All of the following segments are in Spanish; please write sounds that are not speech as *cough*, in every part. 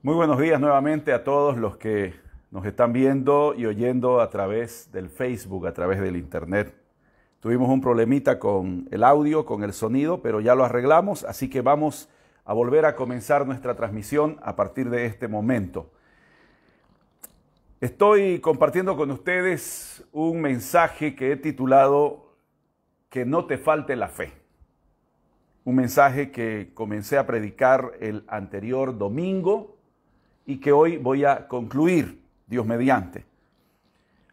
Muy buenos días nuevamente a todos los que nos están viendo y oyendo a través del Facebook, a través del Internet. Tuvimos un problemita con el audio, con el sonido, pero ya lo arreglamos, así que vamos a volver a comenzar nuestra transmisión a partir de este momento. Estoy compartiendo con ustedes un mensaje que he titulado Que no te falte la fe. Un mensaje que comencé a predicar el anterior domingo y que hoy voy a concluir, Dios mediante.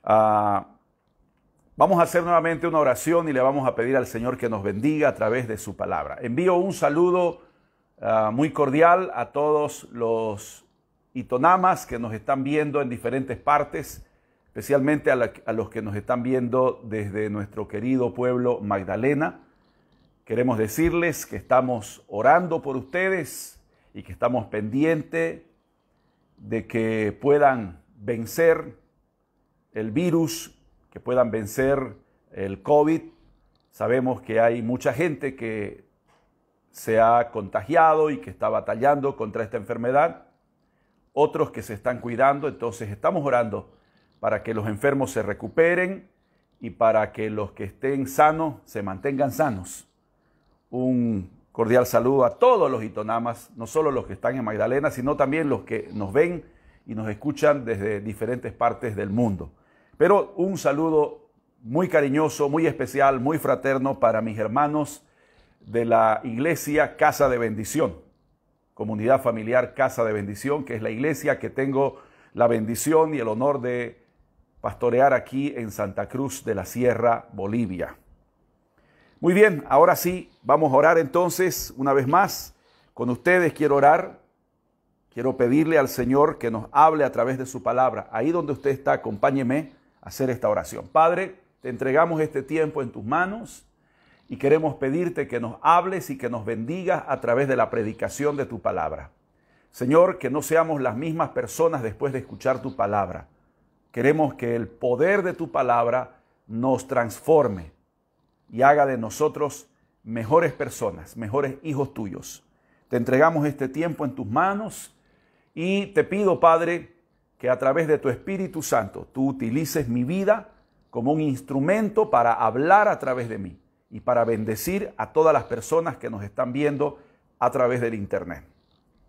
Ah, vamos a hacer nuevamente una oración y le vamos a pedir al Señor que nos bendiga a través de su palabra. Envío un saludo ah, muy cordial a todos los itonamas que nos están viendo en diferentes partes, especialmente a, a los que nos están viendo desde nuestro querido pueblo Magdalena. Queremos decirles que estamos orando por ustedes y que estamos pendientes de que puedan vencer el virus, que puedan vencer el COVID. Sabemos que hay mucha gente que se ha contagiado y que está batallando contra esta enfermedad, otros que se están cuidando, entonces estamos orando para que los enfermos se recuperen y para que los que estén sanos se mantengan sanos. Un Cordial saludo a todos los itonamas, no solo los que están en Magdalena, sino también los que nos ven y nos escuchan desde diferentes partes del mundo. Pero un saludo muy cariñoso, muy especial, muy fraterno para mis hermanos de la iglesia Casa de Bendición, comunidad familiar Casa de Bendición, que es la iglesia que tengo la bendición y el honor de pastorear aquí en Santa Cruz de la Sierra, Bolivia. Muy bien, ahora sí, vamos a orar entonces una vez más. Con ustedes quiero orar, quiero pedirle al Señor que nos hable a través de su palabra. Ahí donde usted está, acompáñeme a hacer esta oración. Padre, te entregamos este tiempo en tus manos y queremos pedirte que nos hables y que nos bendigas a través de la predicación de tu palabra. Señor, que no seamos las mismas personas después de escuchar tu palabra. Queremos que el poder de tu palabra nos transforme y haga de nosotros mejores personas, mejores hijos tuyos. Te entregamos este tiempo en tus manos y te pido, Padre, que a través de tu Espíritu Santo tú utilices mi vida como un instrumento para hablar a través de mí y para bendecir a todas las personas que nos están viendo a través del Internet.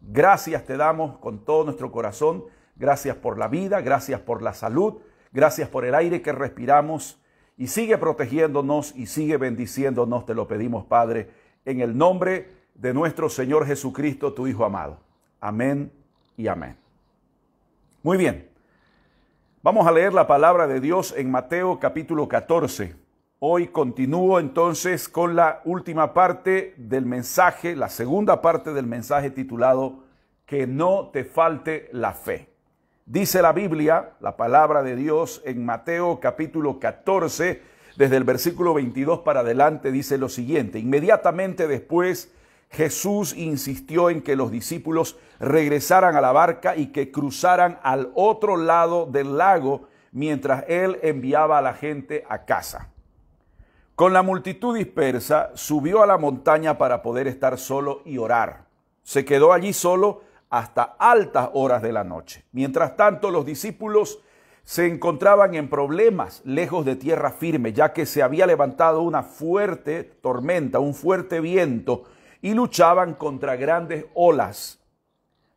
Gracias te damos con todo nuestro corazón. Gracias por la vida, gracias por la salud, gracias por el aire que respiramos y sigue protegiéndonos y sigue bendiciéndonos, te lo pedimos Padre, en el nombre de nuestro Señor Jesucristo, tu Hijo amado. Amén y amén. Muy bien, vamos a leer la palabra de Dios en Mateo capítulo 14. Hoy continúo entonces con la última parte del mensaje, la segunda parte del mensaje titulado Que no te falte la fe. Dice la Biblia, la palabra de Dios en Mateo capítulo 14, desde el versículo 22 para adelante, dice lo siguiente. Inmediatamente después Jesús insistió en que los discípulos regresaran a la barca y que cruzaran al otro lado del lago mientras él enviaba a la gente a casa. Con la multitud dispersa, subió a la montaña para poder estar solo y orar. Se quedó allí solo hasta altas horas de la noche. Mientras tanto, los discípulos se encontraban en problemas lejos de tierra firme, ya que se había levantado una fuerte tormenta, un fuerte viento, y luchaban contra grandes olas.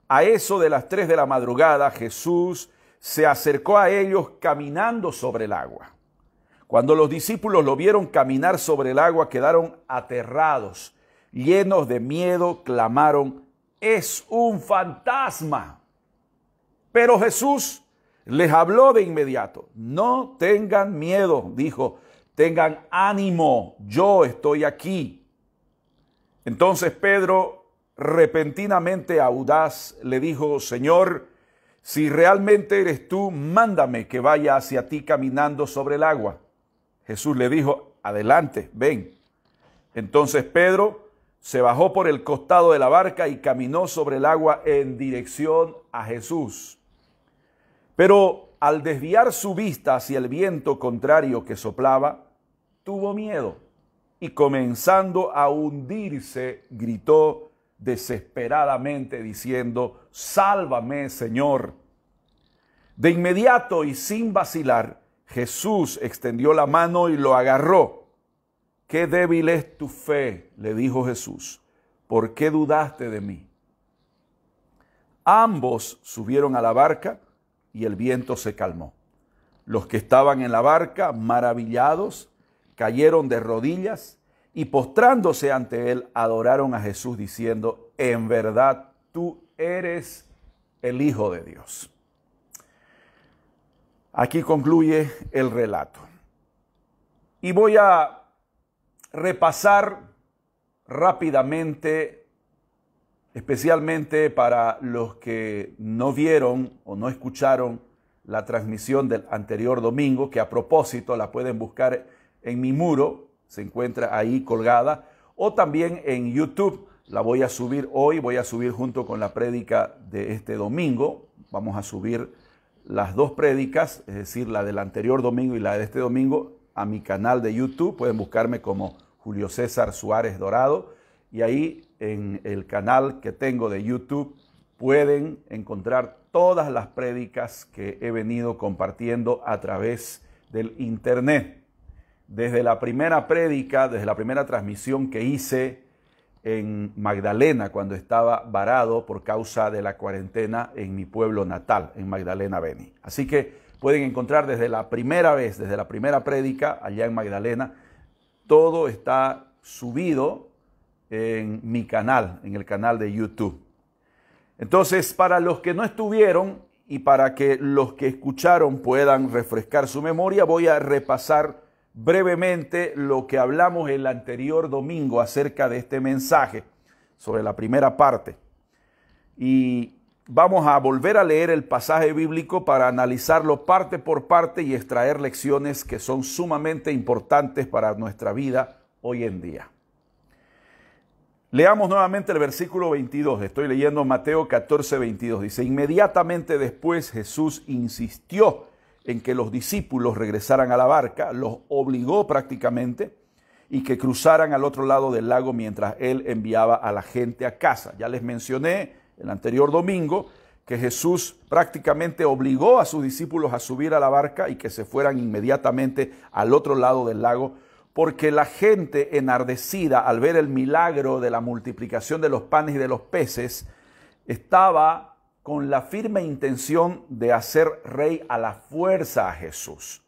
A eso de las tres de la madrugada, Jesús se acercó a ellos caminando sobre el agua. Cuando los discípulos lo vieron caminar sobre el agua, quedaron aterrados, llenos de miedo, clamaron, es un fantasma. Pero Jesús les habló de inmediato. No tengan miedo, dijo. Tengan ánimo, yo estoy aquí. Entonces Pedro, repentinamente audaz, le dijo, Señor, si realmente eres tú, mándame que vaya hacia ti caminando sobre el agua. Jesús le dijo, adelante, ven. Entonces Pedro, se bajó por el costado de la barca y caminó sobre el agua en dirección a Jesús. Pero al desviar su vista hacia el viento contrario que soplaba, tuvo miedo y comenzando a hundirse, gritó desesperadamente diciendo, Sálvame, Señor. De inmediato y sin vacilar, Jesús extendió la mano y lo agarró qué débil es tu fe, le dijo Jesús, ¿por qué dudaste de mí? Ambos subieron a la barca y el viento se calmó. Los que estaban en la barca, maravillados, cayeron de rodillas y postrándose ante él, adoraron a Jesús diciendo, en verdad tú eres el Hijo de Dios. Aquí concluye el relato. Y voy a repasar rápidamente, especialmente para los que no vieron o no escucharon la transmisión del anterior domingo, que a propósito la pueden buscar en mi muro, se encuentra ahí colgada, o también en YouTube. La voy a subir hoy, voy a subir junto con la prédica de este domingo. Vamos a subir las dos prédicas, es decir, la del anterior domingo y la de este domingo, a mi canal de YouTube. Pueden buscarme como Julio César Suárez Dorado. Y ahí en el canal que tengo de YouTube pueden encontrar todas las prédicas que he venido compartiendo a través del Internet. Desde la primera prédica, desde la primera transmisión que hice en Magdalena cuando estaba varado por causa de la cuarentena en mi pueblo natal, en Magdalena Beni. Así que Pueden encontrar desde la primera vez, desde la primera prédica, allá en Magdalena, todo está subido en mi canal, en el canal de YouTube. Entonces, para los que no estuvieron y para que los que escucharon puedan refrescar su memoria, voy a repasar brevemente lo que hablamos el anterior domingo acerca de este mensaje, sobre la primera parte. Y vamos a volver a leer el pasaje bíblico para analizarlo parte por parte y extraer lecciones que son sumamente importantes para nuestra vida hoy en día. Leamos nuevamente el versículo 22, estoy leyendo Mateo 14, 22, dice, inmediatamente después Jesús insistió en que los discípulos regresaran a la barca, los obligó prácticamente y que cruzaran al otro lado del lago mientras él enviaba a la gente a casa. Ya les mencioné el anterior domingo, que Jesús prácticamente obligó a sus discípulos a subir a la barca y que se fueran inmediatamente al otro lado del lago, porque la gente enardecida al ver el milagro de la multiplicación de los panes y de los peces, estaba con la firme intención de hacer rey a la fuerza a Jesús.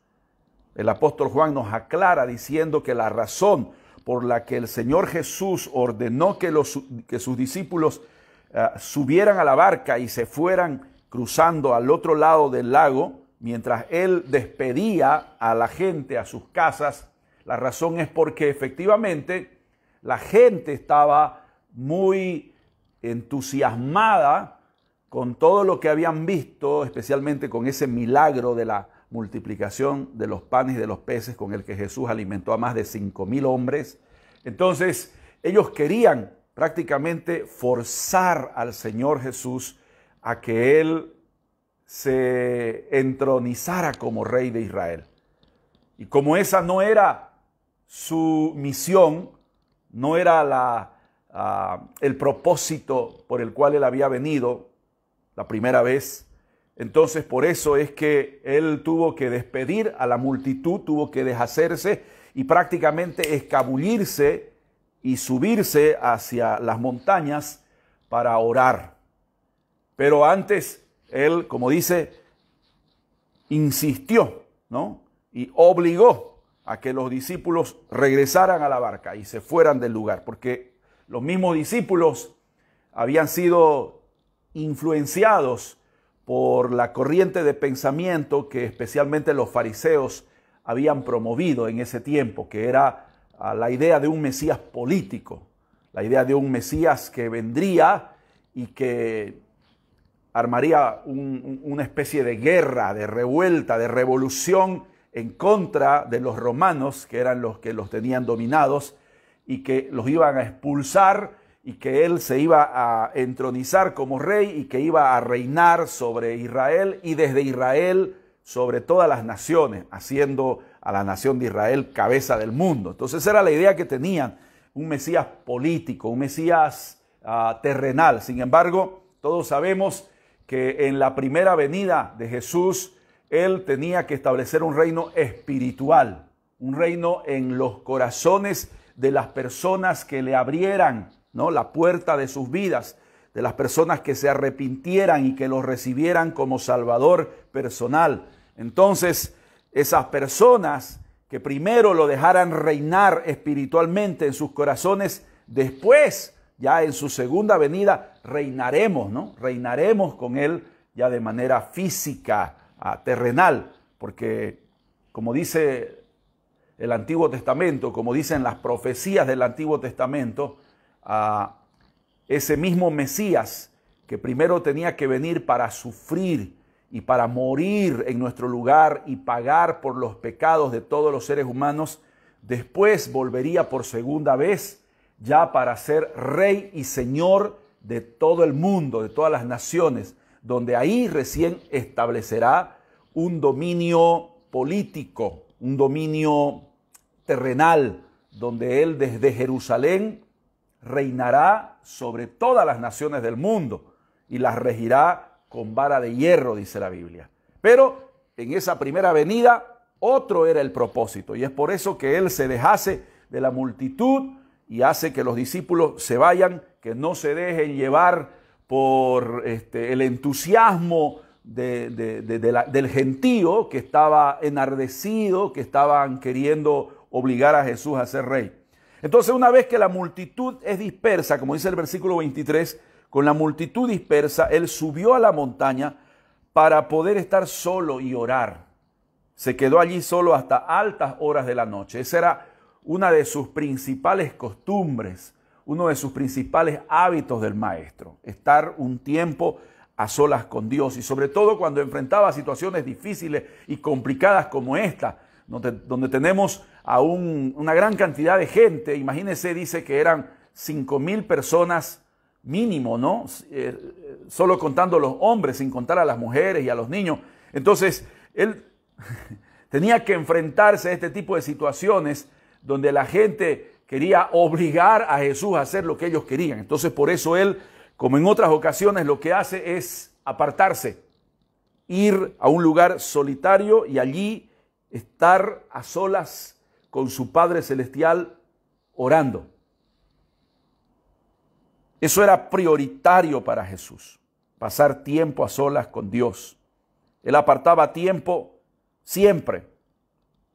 El apóstol Juan nos aclara diciendo que la razón por la que el Señor Jesús ordenó que, los, que sus discípulos Ah, subieran a la barca y se fueran cruzando al otro lado del lago, mientras él despedía a la gente a sus casas. La razón es porque efectivamente la gente estaba muy entusiasmada con todo lo que habían visto, especialmente con ese milagro de la multiplicación de los panes y de los peces con el que Jesús alimentó a más de cinco mil hombres. Entonces, ellos querían prácticamente forzar al Señor Jesús a que Él se entronizara como rey de Israel. Y como esa no era su misión, no era ah, el propósito por el cual él había venido la primera vez, entonces por eso es que él tuvo que despedir a la multitud, tuvo que deshacerse y prácticamente escabullirse y subirse hacia las montañas para orar. Pero antes, él, como dice, insistió, ¿no? Y obligó a que los discípulos regresaran a la barca y se fueran del lugar, porque los mismos discípulos habían sido influenciados por la corriente de pensamiento que especialmente los fariseos habían promovido en ese tiempo, que era a la idea de un Mesías político, la idea de un Mesías que vendría y que armaría una especie de guerra, de revuelta, de revolución en contra de los romanos, que eran los que los tenían dominados y que los iban a expulsar y que él se iba a entronizar como rey y que iba a reinar sobre Israel y desde Israel sobre todas las naciones, haciendo a la nación de Israel cabeza del mundo. Entonces era la idea que tenían, un Mesías político, un Mesías ah, terrenal. Sin embargo, todos sabemos que en la primera venida de Jesús, él tenía que establecer un reino espiritual, un reino en los corazones de las personas que le abrieran ¿no? la puerta de sus vidas, de las personas que se arrepintieran y que los recibieran como Salvador personal. Entonces, esas personas que primero lo dejaran reinar espiritualmente en sus corazones, después, ya en su segunda venida, reinaremos, ¿no? Reinaremos con Él ya de manera física, terrenal, porque como dice el Antiguo Testamento, como dicen las profecías del Antiguo Testamento, ese mismo Mesías que primero tenía que venir para sufrir, y para morir en nuestro lugar y pagar por los pecados de todos los seres humanos, después volvería por segunda vez ya para ser rey y señor de todo el mundo, de todas las naciones, donde ahí recién establecerá un dominio político, un dominio terrenal, donde él desde Jerusalén reinará sobre todas las naciones del mundo y las regirá con vara de hierro, dice la Biblia. Pero en esa primera venida, otro era el propósito. Y es por eso que Él se dejase de la multitud y hace que los discípulos se vayan, que no se dejen llevar por este, el entusiasmo del gentío que estaba enardecido, que estaban queriendo obligar a Jesús a ser rey. Entonces, una vez que la multitud es dispersa, como dice el versículo 23, con la multitud dispersa, él subió a la montaña para poder estar solo y orar. Se quedó allí solo hasta altas horas de la noche. Esa era una de sus principales costumbres, uno de sus principales hábitos del maestro, estar un tiempo a solas con Dios y sobre todo cuando enfrentaba situaciones difíciles y complicadas como esta, donde, tenemos a una gran cantidad de gente, imagínense, dice que eran cinco mil personas mínimo, ¿no? Eh, solo contando los hombres, sin contar a las mujeres y a los niños. Entonces, él *laughs* tenía que enfrentarse a este tipo de situaciones donde la gente quería obligar a Jesús a hacer lo que ellos querían. Entonces, por eso él, como en otras ocasiones, lo que hace es apartarse, ir a un lugar solitario y allí estar a solas con su Padre Celestial orando. Eso era prioritario para Jesús, pasar tiempo a solas con Dios. Él apartaba tiempo siempre.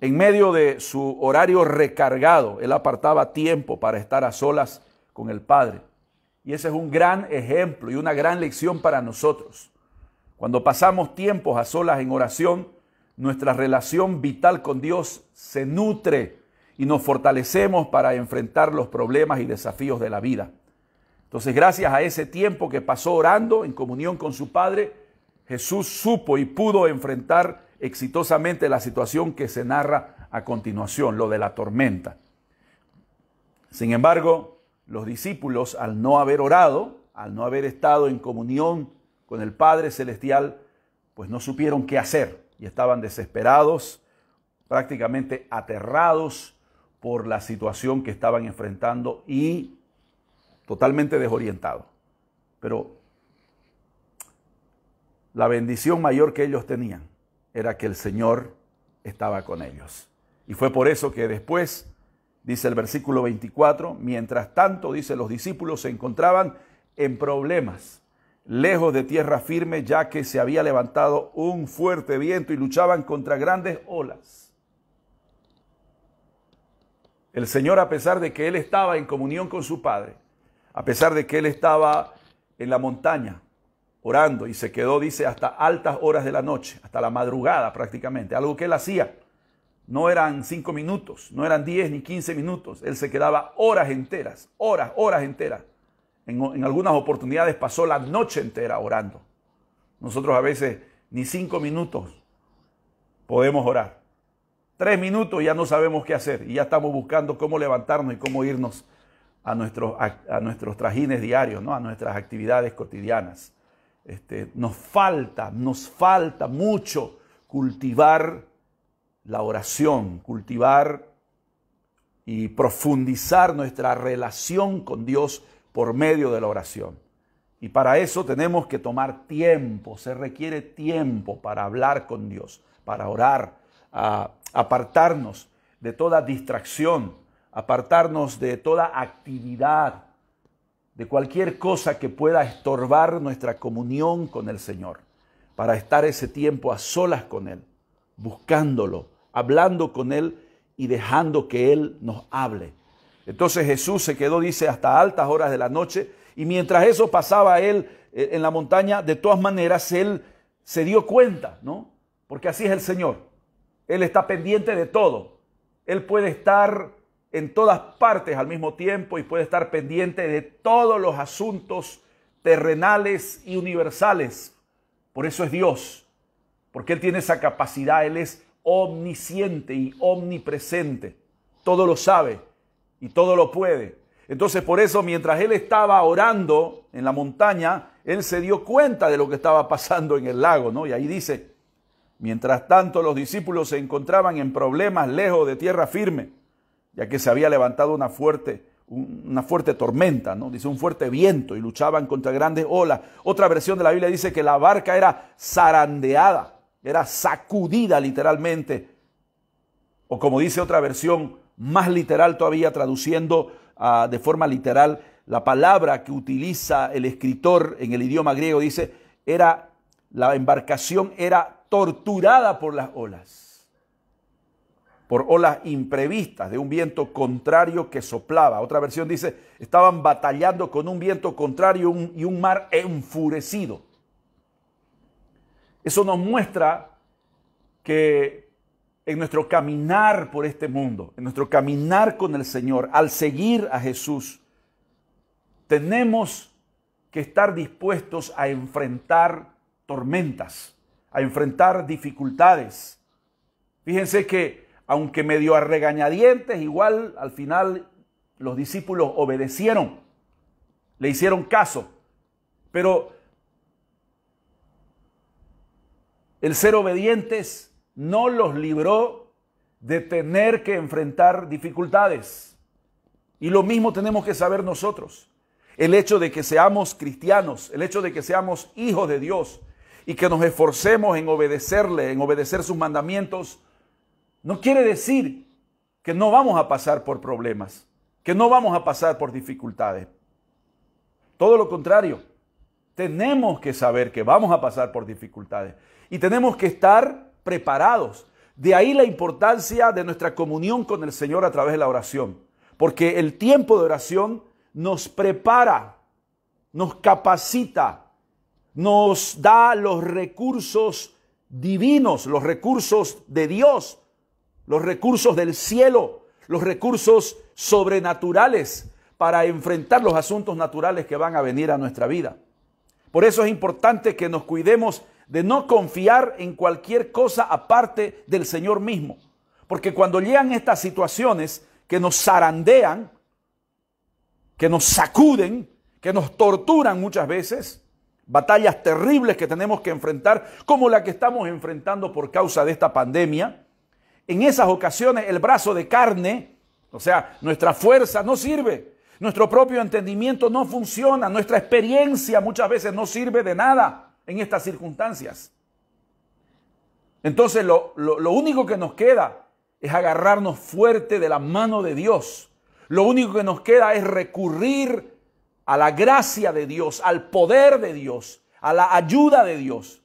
En medio de su horario recargado, él apartaba tiempo para estar a solas con el Padre. Y ese es un gran ejemplo y una gran lección para nosotros. Cuando pasamos tiempos a solas en oración, nuestra relación vital con Dios se nutre y nos fortalecemos para enfrentar los problemas y desafíos de la vida. Entonces, gracias a ese tiempo que pasó orando en comunión con su Padre, Jesús supo y pudo enfrentar exitosamente la situación que se narra a continuación, lo de la tormenta. Sin embargo, los discípulos, al no haber orado, al no haber estado en comunión con el Padre Celestial, pues no supieron qué hacer y estaban desesperados, prácticamente aterrados por la situación que estaban enfrentando y totalmente desorientado. Pero la bendición mayor que ellos tenían era que el Señor estaba con ellos. Y fue por eso que después, dice el versículo 24, mientras tanto, dice, los discípulos se encontraban en problemas, lejos de tierra firme, ya que se había levantado un fuerte viento y luchaban contra grandes olas. El Señor, a pesar de que Él estaba en comunión con su Padre, a pesar de que él estaba en la montaña orando y se quedó, dice, hasta altas horas de la noche, hasta la madrugada prácticamente, algo que él hacía. No eran cinco minutos, no eran diez ni quince minutos, él se quedaba horas enteras, horas, horas enteras. En, en algunas oportunidades pasó la noche entera orando. Nosotros a veces ni cinco minutos podemos orar. Tres minutos ya no sabemos qué hacer y ya estamos buscando cómo levantarnos y cómo irnos a nuestros, a, nuestros trajines diarios, ¿no? a nuestras actividades cotidianas. Este, nos falta, nos falta mucho cultivar la oración, cultivar y profundizar nuestra relación con Dios por medio de la oración. Y para eso tenemos que tomar tiempo, se requiere tiempo para hablar con Dios, para orar, a apartarnos de toda distracción, apartarnos de toda actividad, de cualquier cosa que pueda estorbar nuestra comunión con el Señor, para estar ese tiempo a solas con Él, buscándolo, hablando con Él y dejando que Él nos hable. Entonces Jesús se quedó, dice, hasta altas horas de la noche, y mientras eso pasaba Él eh, en la montaña, de todas maneras Él se dio cuenta, ¿no? Porque así es el Señor. Él está pendiente de todo. Él puede estar en todas partes al mismo tiempo y puede estar pendiente de todos los asuntos terrenales y universales. Por eso es Dios, porque Él tiene esa capacidad, Él es omnisciente y omnipresente. Todo lo sabe y todo lo puede. Entonces por eso mientras Él estaba orando en la montaña, Él se dio cuenta de lo que estaba pasando en el lago, ¿no? Y ahí dice, mientras tanto los discípulos se encontraban en problemas lejos de tierra firme ya que se había levantado una fuerte, una fuerte tormenta, ¿no? dice un fuerte viento y luchaban contra grandes olas. Otra versión de la Biblia dice que la barca era zarandeada, era sacudida literalmente. O como dice otra versión, más literal todavía, traduciendo ah, de forma literal la palabra que utiliza el escritor en el idioma griego, dice, era, la embarcación era torturada por las olas por olas imprevistas de un viento contrario que soplaba. Otra versión dice, estaban batallando con un viento contrario y un mar enfurecido. Eso nos muestra que en nuestro caminar por este mundo, en nuestro caminar con el Señor, al seguir a Jesús, tenemos que estar dispuestos a enfrentar tormentas, a enfrentar dificultades. Fíjense que aunque medio a regañadientes, igual al final los discípulos obedecieron, le hicieron caso. Pero el ser obedientes no los libró de tener que enfrentar dificultades. Y lo mismo tenemos que saber nosotros. El hecho de que seamos cristianos, el hecho de que seamos hijos de Dios y que nos esforcemos en obedecerle, en obedecer sus mandamientos, no quiere decir que no vamos a pasar por problemas, que no vamos a pasar por dificultades. Todo lo contrario, tenemos que saber que vamos a pasar por dificultades y tenemos que estar preparados. De ahí la importancia de nuestra comunión con el Señor a través de la oración, porque el tiempo de oración nos prepara, nos capacita, nos da los recursos divinos, los recursos de Dios los recursos del cielo, los recursos sobrenaturales para enfrentar los asuntos naturales que van a venir a nuestra vida. Por eso es importante que nos cuidemos de no confiar en cualquier cosa aparte del Señor mismo. Porque cuando llegan estas situaciones que nos zarandean, que nos sacuden, que nos torturan muchas veces, batallas terribles que tenemos que enfrentar, como la que estamos enfrentando por causa de esta pandemia, en esas ocasiones el brazo de carne, o sea, nuestra fuerza no sirve, nuestro propio entendimiento no funciona, nuestra experiencia muchas veces no sirve de nada en estas circunstancias. Entonces lo, único que nos queda es agarrarnos fuerte de la mano de Dios. Lo único que nos queda es recurrir a la gracia de Dios, al poder de Dios, a la ayuda de Dios.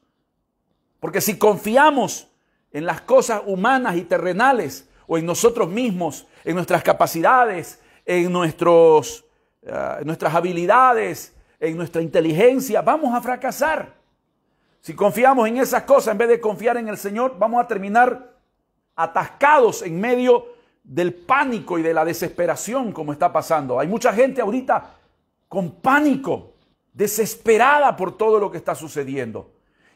Porque si confiamos en las cosas humanas y terrenales o en nosotros mismos, en nuestras capacidades, en nuestros, eh, nuestras habilidades, en nuestra inteligencia, vamos a fracasar. Si confiamos en esas cosas en vez de confiar en el Señor, vamos a terminar atascados en medio del pánico y de la desesperación como está pasando. Hay mucha gente ahorita con pánico, desesperada por todo lo que está sucediendo.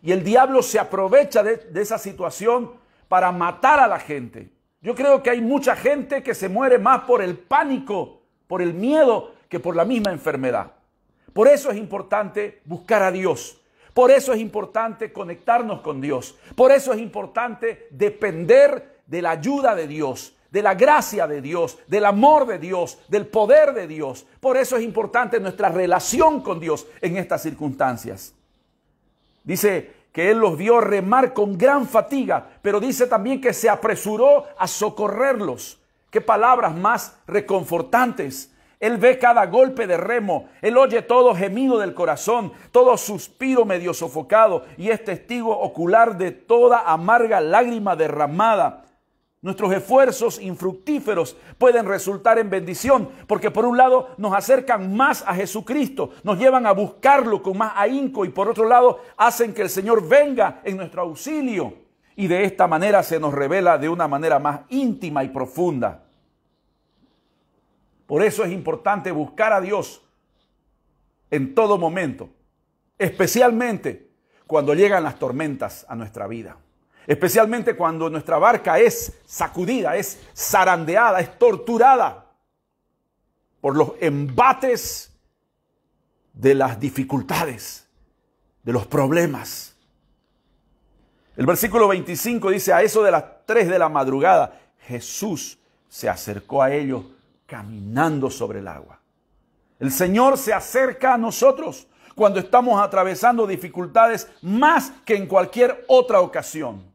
Y el diablo se aprovecha de, esa situación para matar a la gente. Yo creo que hay mucha gente que se muere más por el pánico, por el miedo, que por la misma enfermedad. Por eso es importante buscar a Dios. Por eso es importante conectarnos con Dios. Por eso es importante depender de la ayuda de Dios, de la gracia de Dios, del amor de Dios, del poder de Dios. Por eso es importante nuestra relación con Dios en estas circunstancias. Dice que él los vio remar con gran fatiga, pero dice también que se apresuró a socorrerlos. Qué palabras más reconfortantes. Él ve cada golpe de remo, él oye todo gemido del corazón, todo suspiro medio sofocado y es testigo ocular de toda amarga lágrima derramada. Nuestros esfuerzos infructíferos pueden resultar en bendición, porque por un lado nos acercan más a Jesucristo, nos llevan a buscarlo con más ahínco y por otro lado hacen que el Señor venga en nuestro auxilio y de esta manera se nos revela de una manera más íntima y profunda. Por eso es importante buscar a Dios en todo momento, especialmente cuando llegan las tormentas a nuestra vida especialmente cuando nuestra barca es sacudida, es zarandeada, es torturada por los embates de las dificultades, de los problemas. El versículo 25 dice, a eso de las 3 de la madrugada, Jesús se acercó a ellos caminando sobre el agua. El Señor se acerca a nosotros cuando estamos atravesando dificultades más que en cualquier otra ocasión.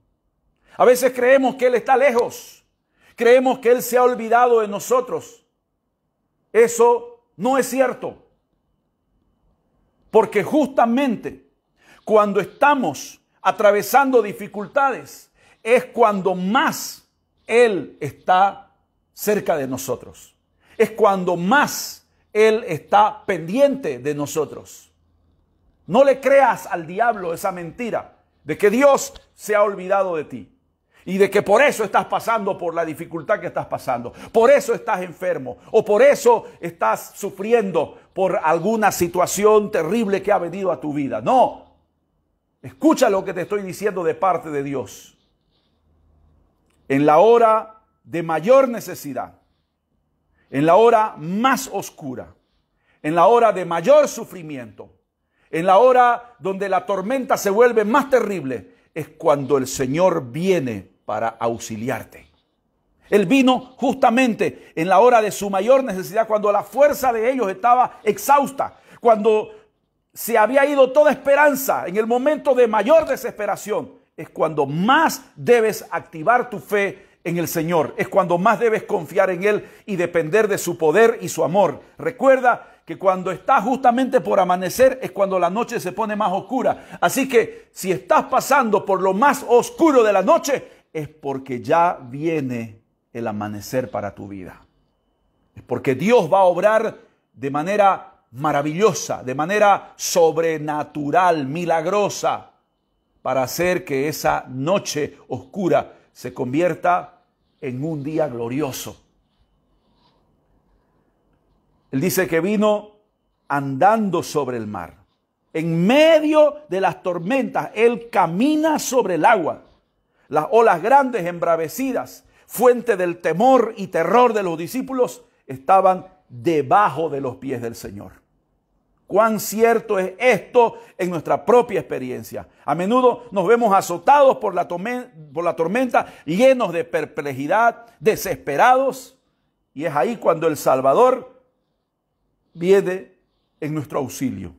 A veces creemos que Él está lejos. Creemos que Él se ha olvidado de nosotros. Eso no es cierto. Porque justamente cuando estamos atravesando dificultades es cuando más Él está cerca de nosotros. Es cuando más Él está pendiente de nosotros. No le creas al diablo esa mentira de que Dios se ha olvidado de ti. Y de que por eso estás pasando por la dificultad que estás pasando. Por eso estás enfermo. O por eso estás sufriendo por alguna situación terrible que ha venido a tu vida. No. Escucha lo que te estoy diciendo de parte de Dios. En la hora de mayor necesidad. En la hora más oscura. En la hora de mayor sufrimiento. En la hora donde la tormenta se vuelve más terrible es cuando el Señor viene para auxiliarte. Él vino justamente en la hora de su mayor necesidad, cuando la fuerza de ellos estaba exhausta, cuando se había ido toda esperanza, en el momento de mayor desesperación, es cuando más debes activar tu fe en el Señor, es cuando más debes confiar en Él y depender de su poder y su amor. Recuerda que cuando estás justamente por amanecer es cuando la noche se pone más oscura. Así que si estás pasando por lo más oscuro de la noche, es porque ya viene el amanecer para tu vida. Es porque Dios va a obrar de manera maravillosa, de manera sobrenatural, milagrosa, para hacer que esa noche oscura se convierta en un día glorioso él dice que vino andando sobre el mar. En medio de las tormentas, Él camina sobre el agua. Las olas grandes, embravecidas, fuente del temor y terror de los discípulos, estaban debajo de los pies del Señor. Cuán cierto es esto en nuestra propia experiencia. A menudo nos vemos azotados por la, la tormenta, llenos de perplejidad, desesperados. Y es ahí cuando el Salvador viene en nuestro auxilio.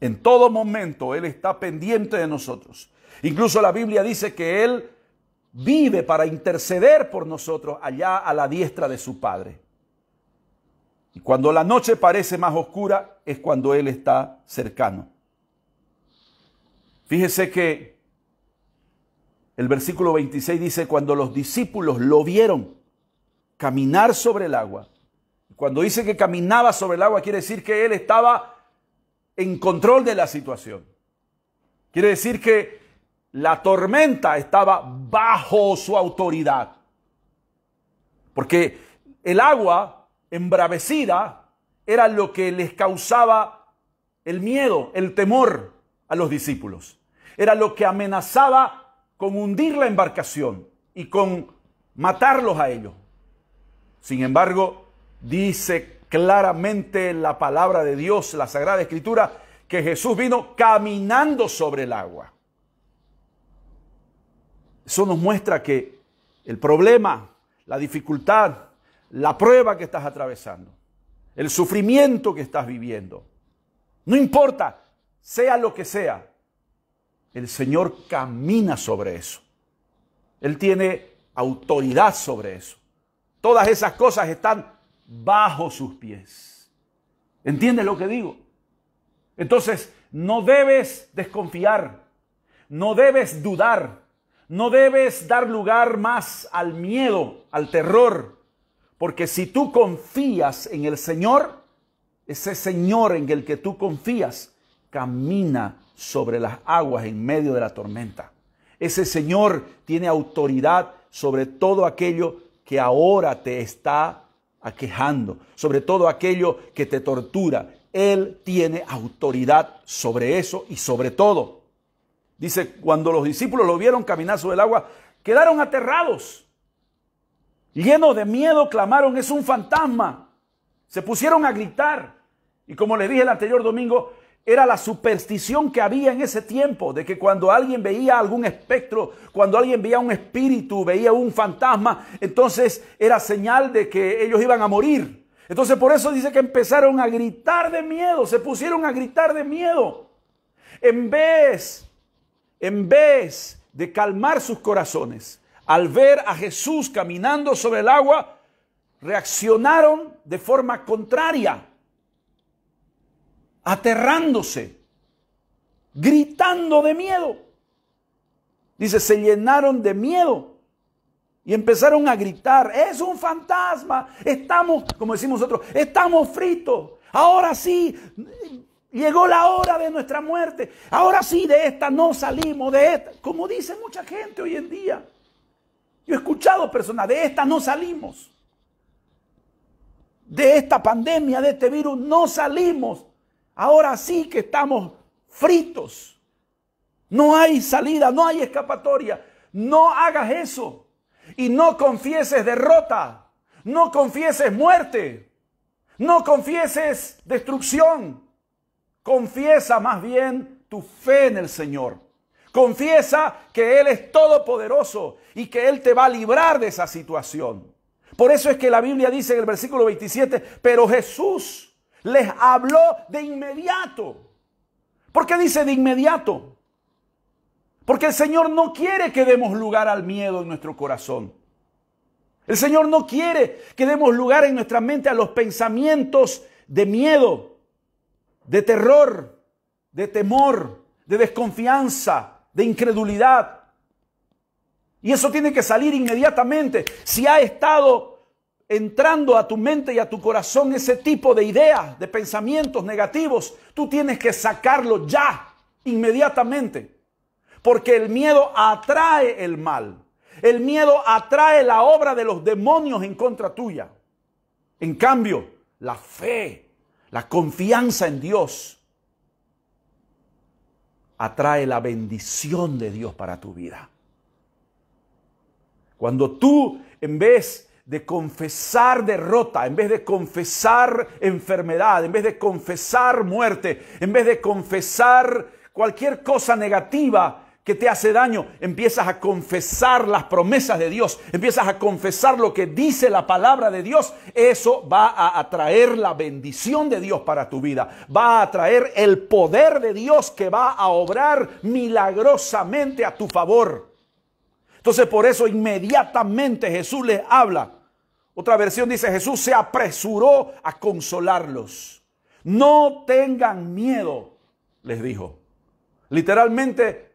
En todo momento Él está pendiente de nosotros. Incluso la Biblia dice que Él vive para interceder por nosotros allá a la diestra de su Padre. Y cuando la noche parece más oscura es cuando Él está cercano. Fíjese que el versículo 26 dice, cuando los discípulos lo vieron caminar sobre el agua, cuando dice que caminaba sobre el agua, quiere decir que él estaba en control de la situación. Quiere decir que la tormenta estaba bajo su autoridad. Porque el agua embravecida era lo que les causaba el miedo, el temor a los discípulos. Era lo que amenazaba con hundir la embarcación y con matarlos a ellos. Sin embargo, Dice claramente la palabra de Dios, la Sagrada Escritura, que Jesús vino caminando sobre el agua. Eso nos muestra que el problema, la dificultad, la prueba que estás atravesando, el sufrimiento que estás viviendo, no importa, sea lo que sea, el Señor camina sobre eso. Él tiene autoridad sobre eso. Todas esas cosas están bajo sus pies. ¿Entiendes lo que digo? Entonces, no debes desconfiar, no debes dudar, no debes dar lugar más al miedo, al terror, porque si tú confías en el Señor, ese Señor en el que tú confías, camina sobre las aguas en medio de la tormenta. Ese Señor tiene autoridad sobre todo aquello que ahora te está aquejando, sobre todo aquello que te tortura. Él tiene autoridad sobre eso y sobre todo. Dice, cuando los discípulos lo vieron caminar sobre el agua, quedaron aterrados. Llenos de miedo, clamaron, es un fantasma. Se pusieron a gritar. Y como les dije el anterior domingo, era la superstición que había en ese tiempo, de que cuando alguien veía algún espectro, cuando alguien veía un espíritu, veía un fantasma, entonces era señal de que ellos iban a morir. Entonces por eso dice que empezaron a gritar de miedo, se pusieron a gritar de miedo. En vez, en vez de calmar sus corazones, al ver a Jesús caminando sobre el agua, reaccionaron de forma contraria aterrándose, gritando de miedo. Dice, se llenaron de miedo y empezaron a gritar, es un fantasma, estamos, como decimos nosotros, estamos fritos, ahora sí, llegó la hora de nuestra muerte, ahora sí de esta no salimos, de esta, como dice mucha gente hoy en día. Yo he escuchado personas, de esta no salimos, de esta pandemia, de este virus, no salimos. Ahora sí que estamos fritos. No hay salida, no hay escapatoria. No hagas eso. Y no confieses derrota. No confieses muerte. No confieses destrucción. Confiesa más bien tu fe en el Señor. Confiesa que Él es todopoderoso y que Él te va a librar de esa situación. Por eso es que la Biblia dice en el versículo 27, pero Jesús les habló de inmediato. ¿Por qué dice de inmediato? Porque el Señor no quiere que demos lugar al miedo en nuestro corazón. El Señor no quiere que demos lugar en nuestra mente a los pensamientos de miedo, de terror, de temor, de desconfianza, de incredulidad. Y eso tiene que salir inmediatamente. Si ha estado entrando a tu mente y a tu corazón ese tipo de ideas, de pensamientos negativos, tú tienes que sacarlo ya, inmediatamente. Porque el miedo atrae el mal. El miedo atrae la obra de los demonios en contra tuya. En cambio, la fe, la confianza en Dios, atrae la bendición de Dios para tu vida. Cuando tú, en vez de confesar derrota, en vez de confesar enfermedad, en vez de confesar muerte, en vez de confesar cualquier cosa negativa que te hace daño, empiezas a confesar las promesas de Dios, empiezas a confesar lo que dice la palabra de Dios, eso va a atraer la bendición de Dios para tu vida, va a atraer el poder de Dios que va a obrar milagrosamente a tu favor. Entonces por eso inmediatamente Jesús le habla otra versión dice, Jesús se apresuró a consolarlos. No tengan miedo, les dijo. Literalmente,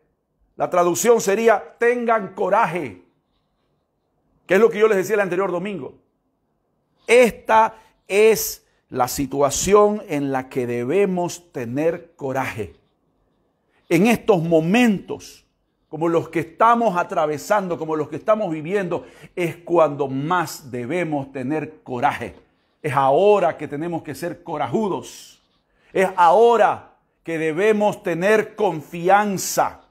la traducción sería, tengan coraje, que es lo que yo les decía el anterior domingo. Esta es la situación en la que debemos tener coraje. En estos momentos como los que estamos atravesando, como los que estamos viviendo, es cuando más debemos tener coraje. Es ahora que tenemos que ser corajudos. Es ahora que debemos tener confianza.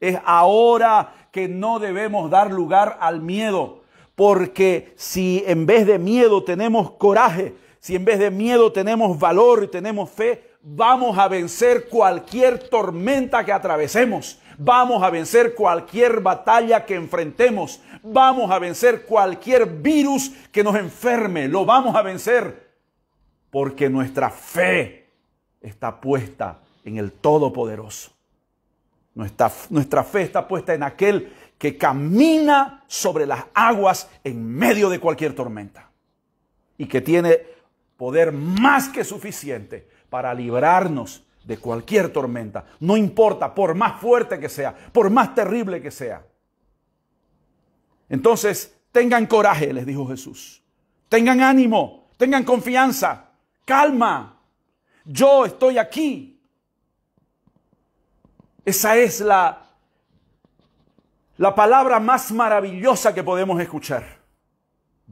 Es ahora que no debemos dar lugar al miedo. Porque si en vez de miedo tenemos coraje, si en vez de miedo tenemos valor y tenemos fe, vamos a vencer cualquier tormenta que atravesemos Vamos a vencer cualquier batalla que enfrentemos. Vamos a vencer cualquier virus que nos enferme. Lo vamos a vencer porque nuestra fe está puesta en el Todopoderoso. Nuestra, nuestra fe está puesta en aquel que camina sobre las aguas en medio de cualquier tormenta y que tiene poder más que suficiente para librarnos de cualquier tormenta. No importa, por más fuerte que sea, por más terrible que sea. Entonces, tengan coraje, les dijo Jesús. Tengan ánimo, tengan confianza, calma. Yo estoy aquí. Esa es la, la palabra más maravillosa que podemos escuchar.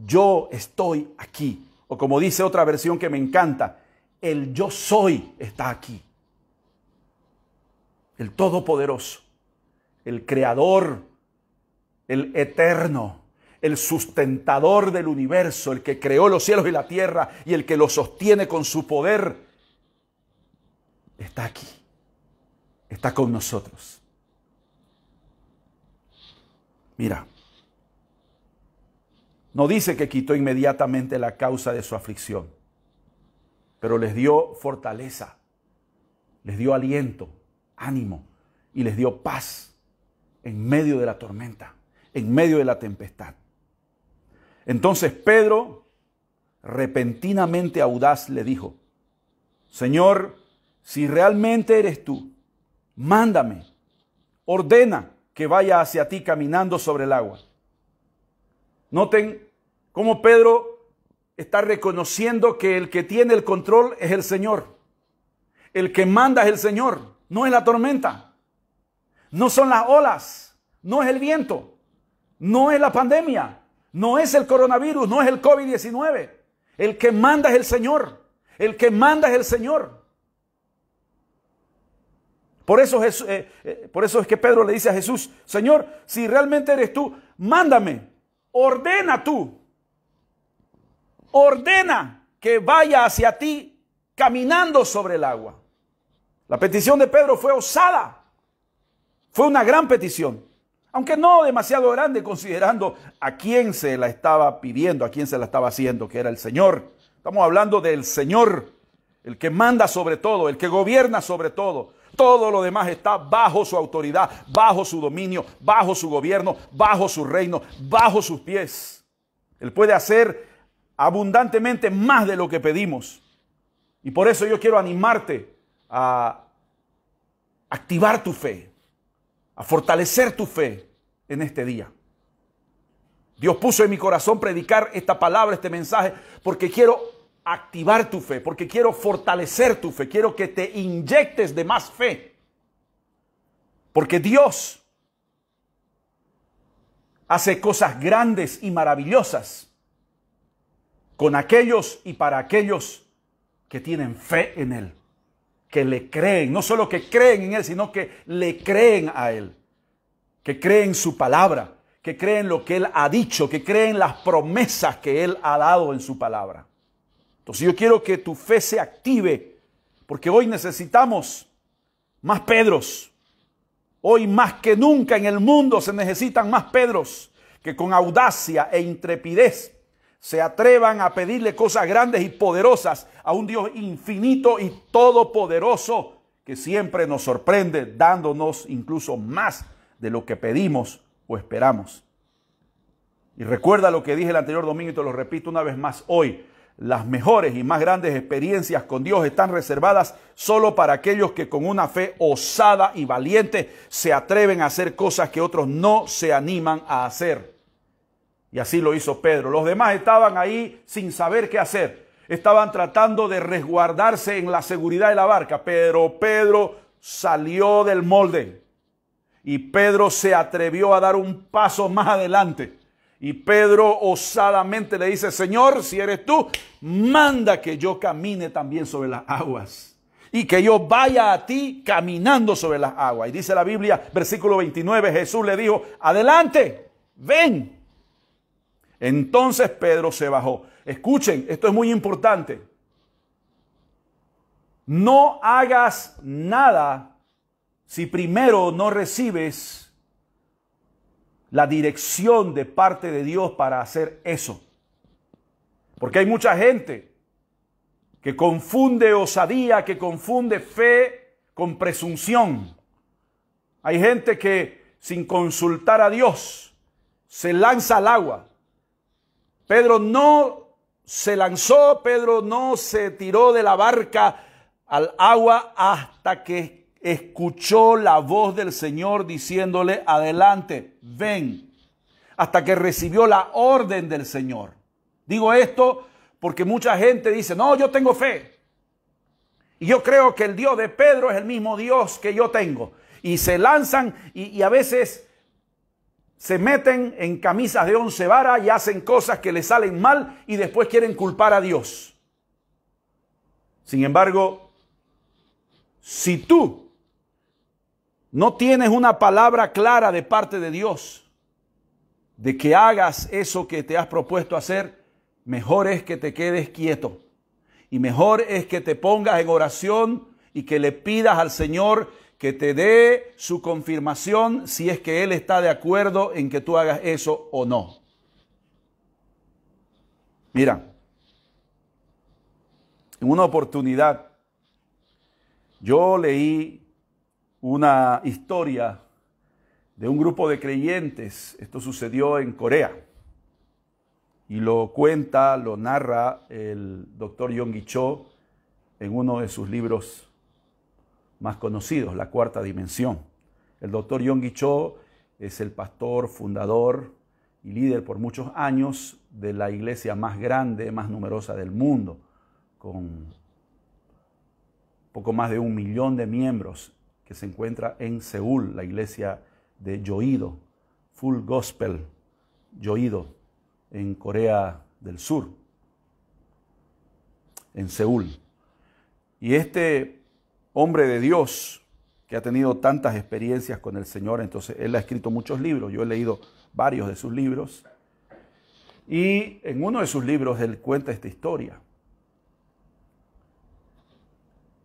Yo estoy aquí. O como dice otra versión que me encanta, el yo soy está aquí el Todopoderoso, el Creador, el Eterno, el sustentador del universo, el que creó los cielos y la tierra y el que los sostiene con su poder, está aquí, está con nosotros. Mira, no dice que quitó inmediatamente la causa de su aflicción, pero les dio fortaleza, les dio aliento, ánimo y les dio paz en medio de la tormenta, en medio de la tempestad. Entonces Pedro, repentinamente audaz, le dijo, Señor, si realmente eres tú, mándame, ordena que vaya hacia ti caminando sobre el agua. Noten cómo Pedro está reconociendo que el que tiene el control es el Señor. El que manda es el Señor no es la tormenta, no son las olas, no es el viento, no es la pandemia, no es el coronavirus, no es el COVID-19. El que manda es el Señor, el que manda es el Señor. Por eso, eh, eh, por eso es que Pedro le dice a Jesús, Señor, si realmente eres tú, mándame, ordena tú, ordena que vaya hacia ti caminando sobre el agua. La petición de Pedro fue osada. Fue una gran petición. Aunque no demasiado grande considerando a quién se la estaba pidiendo, a quién se la estaba haciendo, que era el Señor. Estamos hablando del Señor, el que manda sobre todo, el que gobierna sobre todo. Todo lo demás está bajo su autoridad, bajo su dominio, bajo su gobierno, bajo su reino, bajo sus pies. Él puede hacer abundantemente más de lo que pedimos. Y por eso yo quiero animarte a activar tu fe, a fortalecer tu fe en este día. Dios puso en mi corazón predicar esta palabra, este mensaje, porque quiero activar tu fe, porque quiero fortalecer tu fe, quiero que te inyectes de más fe. Porque Dios hace cosas grandes y maravillosas con aquellos y para aquellos que tienen fe en Él que le creen, no solo que creen en Él, sino que le creen a Él, que creen su palabra, que creen lo que Él ha dicho, que creen las promesas que Él ha dado en su palabra. Entonces yo quiero que tu fe se active, porque hoy necesitamos más Pedros. Hoy más que nunca en el mundo se necesitan más Pedros que con audacia e intrepidez se atrevan a pedirle cosas grandes y poderosas a un Dios infinito y todopoderoso que siempre nos sorprende dándonos incluso más de lo que pedimos o esperamos. Y recuerda lo que dije el anterior domingo y te lo repito una vez más hoy. Las mejores y más grandes experiencias con Dios están reservadas solo para aquellos que con una fe osada y valiente se atreven a hacer cosas que otros no se animan a hacer. Y así lo hizo Pedro. Los demás estaban ahí sin saber qué hacer. Estaban tratando de resguardarse en la seguridad de la barca. Pero Pedro salió del molde. Y Pedro se atrevió a dar un paso más adelante. Y Pedro osadamente le dice, Señor, si eres tú, manda que yo camine también sobre las aguas. Y que yo vaya a ti caminando sobre las aguas. Y dice la Biblia, versículo 29, Jesús le dijo, adelante, ven. Entonces Pedro se bajó. Escuchen, esto es muy importante. No hagas nada si primero no recibes la dirección de parte de Dios para hacer eso. Porque hay mucha gente que confunde osadía, que confunde fe con presunción. Hay gente que sin consultar a Dios se lanza al agua Pedro no se lanzó, Pedro no se tiró de la barca al agua hasta que escuchó la voz del Señor diciéndole, adelante, ven, hasta que recibió la orden del Señor. Digo esto porque mucha gente dice, no, yo tengo fe. Y yo creo que el Dios de Pedro es el mismo Dios que yo tengo. Y se lanzan y, a veces se meten en camisas de once varas y hacen cosas que les salen mal y después quieren culpar a Dios. Sin embargo, si tú no tienes una palabra clara de parte de Dios de que hagas eso que te has propuesto hacer, mejor es que te quedes quieto y mejor es que te pongas en oración y que le pidas al Señor que te dé su confirmación si es que Él está de acuerdo en que tú hagas eso o no. Mira, en una oportunidad yo leí una historia de un grupo de creyentes, esto sucedió en Corea, y lo cuenta, lo narra el doctor Yonggi Cho en uno de sus libros más conocidos, la cuarta dimensión. El doctor Yonggi Cho es el pastor, fundador y líder por muchos años de la iglesia más grande, más numerosa del mundo, con poco más de un millón de miembros que se encuentra en Seúl, la iglesia de Yoido, Full Gospel Yoido, en Corea del Sur, en Seúl. Y este hombre de Dios que ha tenido tantas experiencias con el Señor, entonces él ha escrito muchos libros, yo he leído varios de sus libros, y en uno de sus libros él cuenta esta historia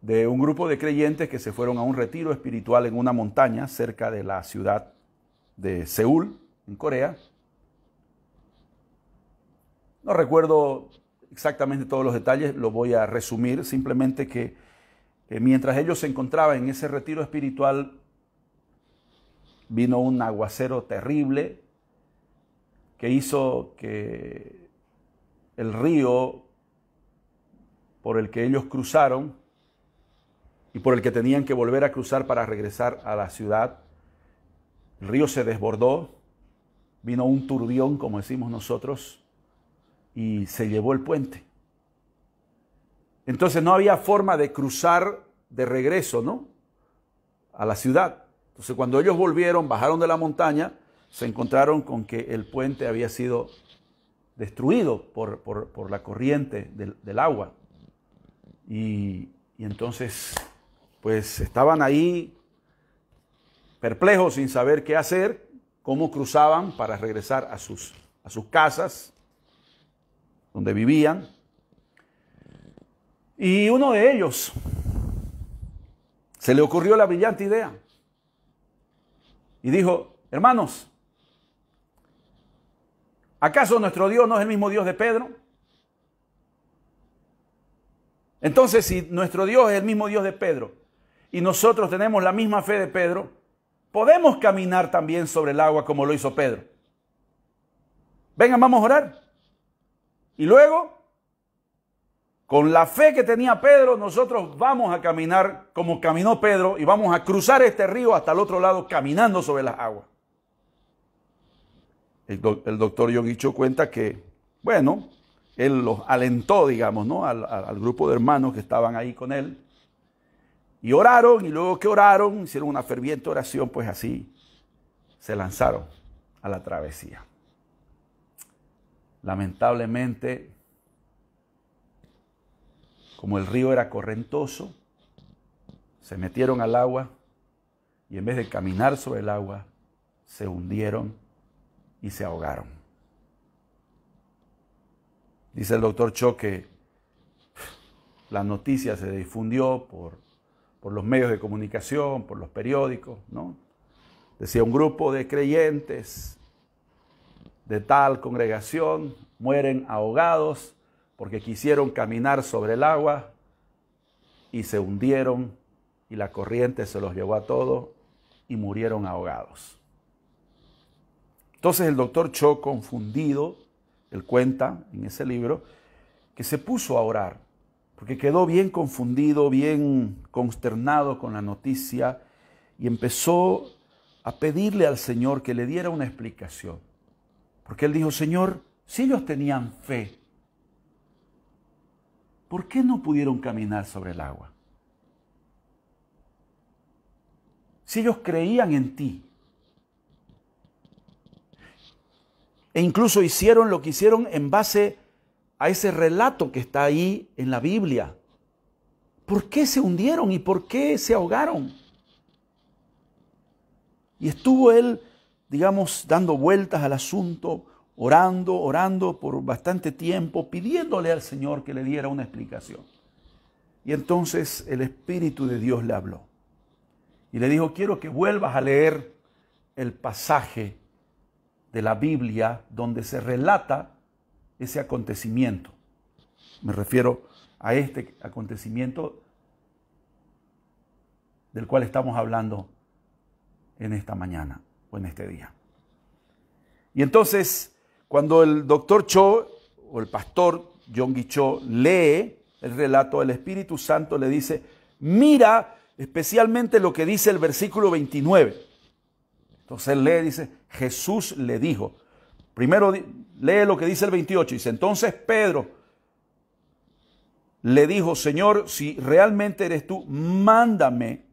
de un grupo de creyentes que se fueron a un retiro espiritual en una montaña cerca de la ciudad de Seúl, en Corea. No recuerdo exactamente todos los detalles, lo voy a resumir, simplemente que eh, mientras ellos se encontraban en ese retiro espiritual, vino un aguacero terrible que hizo que el río por el que ellos cruzaron y por el que tenían que volver a cruzar para regresar a la ciudad, el río se desbordó, vino un turbión, como decimos nosotros, y se llevó el puente. Entonces no había forma de cruzar de regreso, ¿no? A la ciudad. Entonces cuando ellos volvieron, bajaron de la montaña, se encontraron con que el puente había sido destruido por, la corriente del, agua. Y, entonces, pues estaban ahí perplejos sin saber qué hacer, cómo cruzaban para regresar a sus, a sus casas donde vivían. Y uno de ellos se le ocurrió la brillante idea y dijo, hermanos, ¿acaso nuestro Dios no es el mismo Dios de Pedro? Entonces, si nuestro Dios es el mismo Dios de Pedro y nosotros tenemos la misma fe de Pedro, podemos caminar también sobre el agua como lo hizo Pedro. Vengan, vamos a orar. Y luego con la fe que tenía Pedro, nosotros vamos a caminar como caminó Pedro y vamos a cruzar este río hasta el otro lado caminando sobre las aguas. El, doctor el doctor cuenta que, bueno, él los alentó, digamos, ¿no? Al, al, grupo de hermanos que estaban ahí con él. Y oraron, y luego que oraron, hicieron una ferviente oración, pues así se lanzaron a la travesía. Lamentablemente, como el río era correntoso, se metieron al agua y en vez de caminar sobre el agua, se hundieron y se ahogaron. Dice el doctor Cho que la noticia se difundió por, por los medios de comunicación, por los periódicos, ¿no? Decía un grupo de creyentes de tal congregación mueren ahogados porque quisieron caminar sobre el agua y se hundieron y la corriente se los llevó a todos y murieron ahogados. Entonces el doctor Cho, confundido, él cuenta en ese libro, que se puso a orar, porque quedó bien confundido, bien consternado con la noticia y empezó a pedirle al Señor que le diera una explicación. Porque él dijo, Señor, si ellos tenían fe, ¿Por qué no pudieron caminar sobre el agua? Si ellos creían en ti, e incluso hicieron lo que hicieron en base a ese relato que está ahí en la Biblia. ¿Por qué se hundieron y por qué se ahogaron? Y estuvo él, digamos, dando vueltas al asunto, orando, orando por bastante tiempo, pidiéndole al Señor que le diera una explicación. Y entonces el Espíritu de Dios le habló y le dijo, quiero que vuelvas a leer el pasaje de la Biblia donde se relata ese acontecimiento. Me refiero a este acontecimiento del cual estamos hablando en esta mañana o en este día. Y entonces cuando el doctor Cho o el pastor John Cho lee el relato, del Espíritu Santo le dice, mira especialmente lo que dice el versículo 29. Entonces él lee, dice, Jesús le dijo. Primero lee lo que dice el 28, dice, entonces Pedro le dijo, Señor, si realmente eres tú, mándame,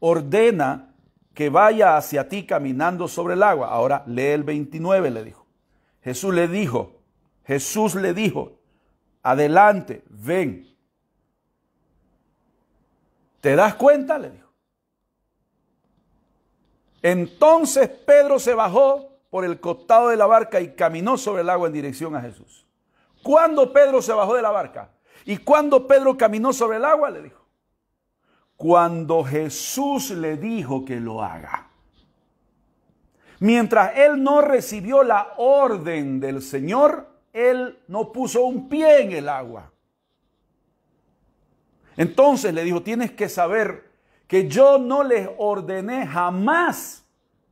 ordena que vaya hacia ti caminando sobre el agua. Ahora lee el 29, le dijo. Jesús le dijo, Jesús le dijo, adelante, ven. ¿Te das cuenta? Le dijo. Entonces Pedro se bajó por el costado de la barca y caminó sobre el agua en dirección a Jesús. ¿Cuándo Pedro se bajó de la barca? ¿Y cuándo Pedro caminó sobre el agua? Le dijo. Cuando Jesús le dijo que lo haga. Mientras él no recibió la orden del Señor, él no puso un pie en el agua. Entonces le dijo, tienes que saber que yo no les ordené jamás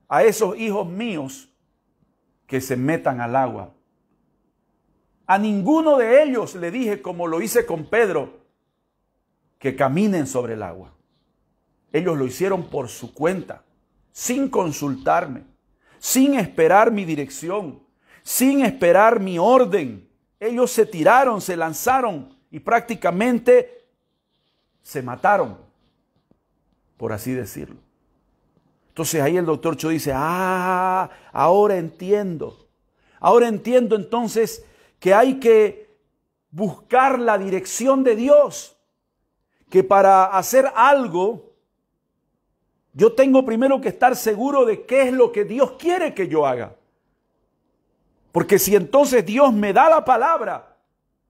a esos hijos míos que se metan al agua. A ninguno de ellos le dije, como lo hice con Pedro, que caminen sobre el agua. Ellos lo hicieron por su cuenta, sin consultarme sin esperar mi dirección, sin esperar mi orden. Ellos se tiraron, se lanzaron y prácticamente se mataron, por así decirlo. Entonces ahí el doctor Cho dice, ah, ahora entiendo. Ahora entiendo entonces que hay que buscar la dirección de Dios, que para hacer algo yo tengo primero que estar seguro de qué es lo que Dios quiere que yo haga. Porque si entonces Dios me da la palabra,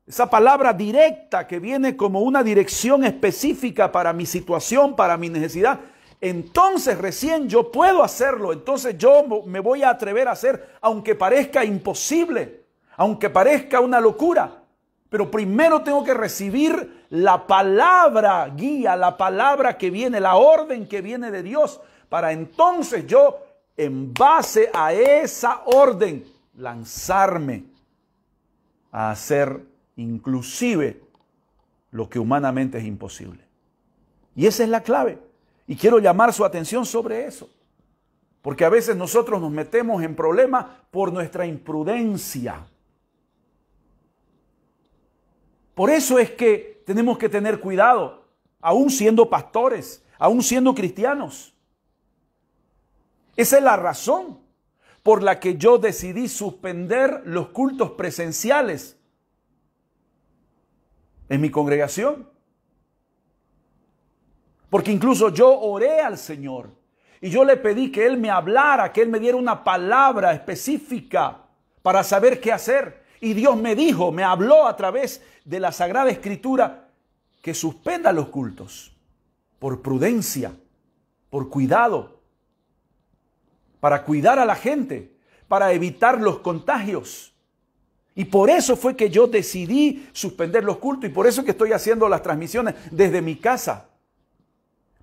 esa palabra directa que viene como una dirección específica para mi situación, para mi necesidad, entonces recién yo puedo hacerlo, entonces yo me voy a atrever a hacer, aunque parezca imposible, aunque parezca una locura. Pero primero tengo que recibir la palabra guía, la palabra que viene, la orden que viene de Dios, para entonces yo, en base a esa orden, lanzarme a hacer inclusive lo que humanamente es imposible. Y esa es la clave. Y quiero llamar su atención sobre eso. Porque a veces nosotros nos metemos en problemas por nuestra imprudencia. Por eso es que tenemos que tener cuidado, aún siendo pastores, aún siendo cristianos. Esa es la razón por la que yo decidí suspender los cultos presenciales en mi congregación. Porque incluso yo oré al Señor y yo le pedí que Él me hablara, que Él me diera una palabra específica para saber qué hacer. Y Dios me dijo, me habló a través de la Sagrada Escritura que suspenda los cultos por prudencia, por cuidado, para cuidar a la gente, para evitar los contagios. Y por eso fue que yo decidí suspender los cultos y por eso que estoy haciendo las transmisiones desde mi casa.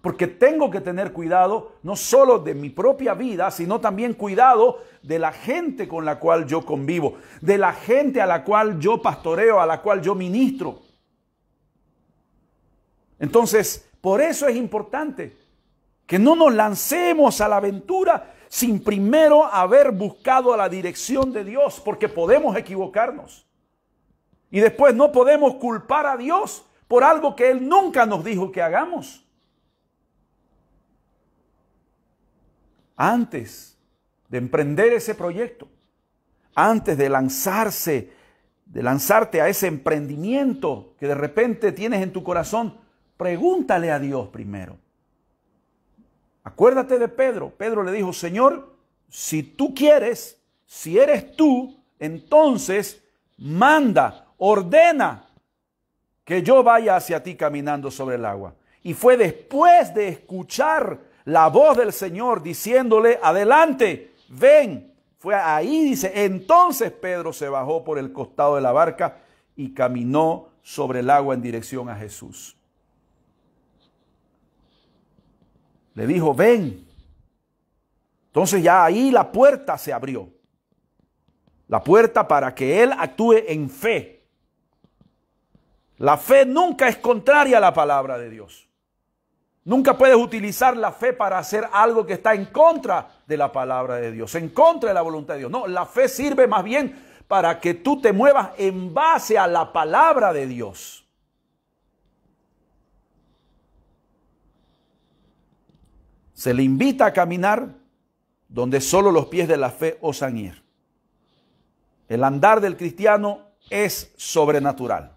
Porque tengo que tener cuidado no solo de mi propia vida, sino también cuidado de la gente con la cual yo convivo, de la gente a la cual yo pastoreo, a la cual yo ministro. Entonces, por eso es importante que no nos lancemos a la aventura sin primero haber buscado la dirección de Dios, porque podemos equivocarnos. Y después no podemos culpar a Dios por algo que Él nunca nos dijo que hagamos. antes de emprender ese proyecto, antes de lanzarse, de lanzarte a ese emprendimiento que de repente tienes en tu corazón, pregúntale a Dios primero. Acuérdate de Pedro. Pedro le dijo, Señor, si tú quieres, si eres tú, entonces manda, ordena que yo vaya hacia ti caminando sobre el agua. Y fue después de escuchar la voz del Señor diciéndole, adelante, ven. Fue ahí, dice, entonces Pedro se bajó por el costado de la barca y caminó sobre el agua en dirección a Jesús. Le dijo, ven. Entonces ya ahí la puerta se abrió. La puerta para que él actúe en fe. La fe nunca es contraria a la palabra de Dios. Nunca puedes utilizar la fe para hacer algo que está en contra de la palabra de Dios, en contra de la voluntad de Dios. No, la fe sirve más bien para que tú te muevas en base a la palabra de Dios. Se le invita a caminar donde solo los pies de la fe osan ir. El andar del cristiano es sobrenatural.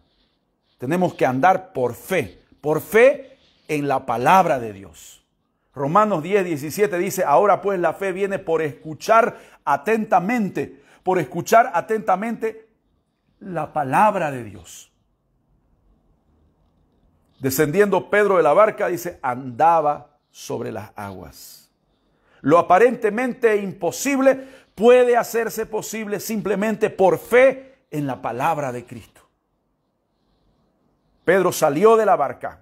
Tenemos que andar por fe. Por fe en la palabra de Dios. Romanos 10, 17 dice, ahora pues la fe viene por escuchar atentamente, por escuchar atentamente la palabra de Dios. Descendiendo Pedro de la barca, dice, andaba sobre las aguas. Lo aparentemente imposible puede hacerse posible simplemente por fe en la palabra de Cristo. Pedro salió de la barca,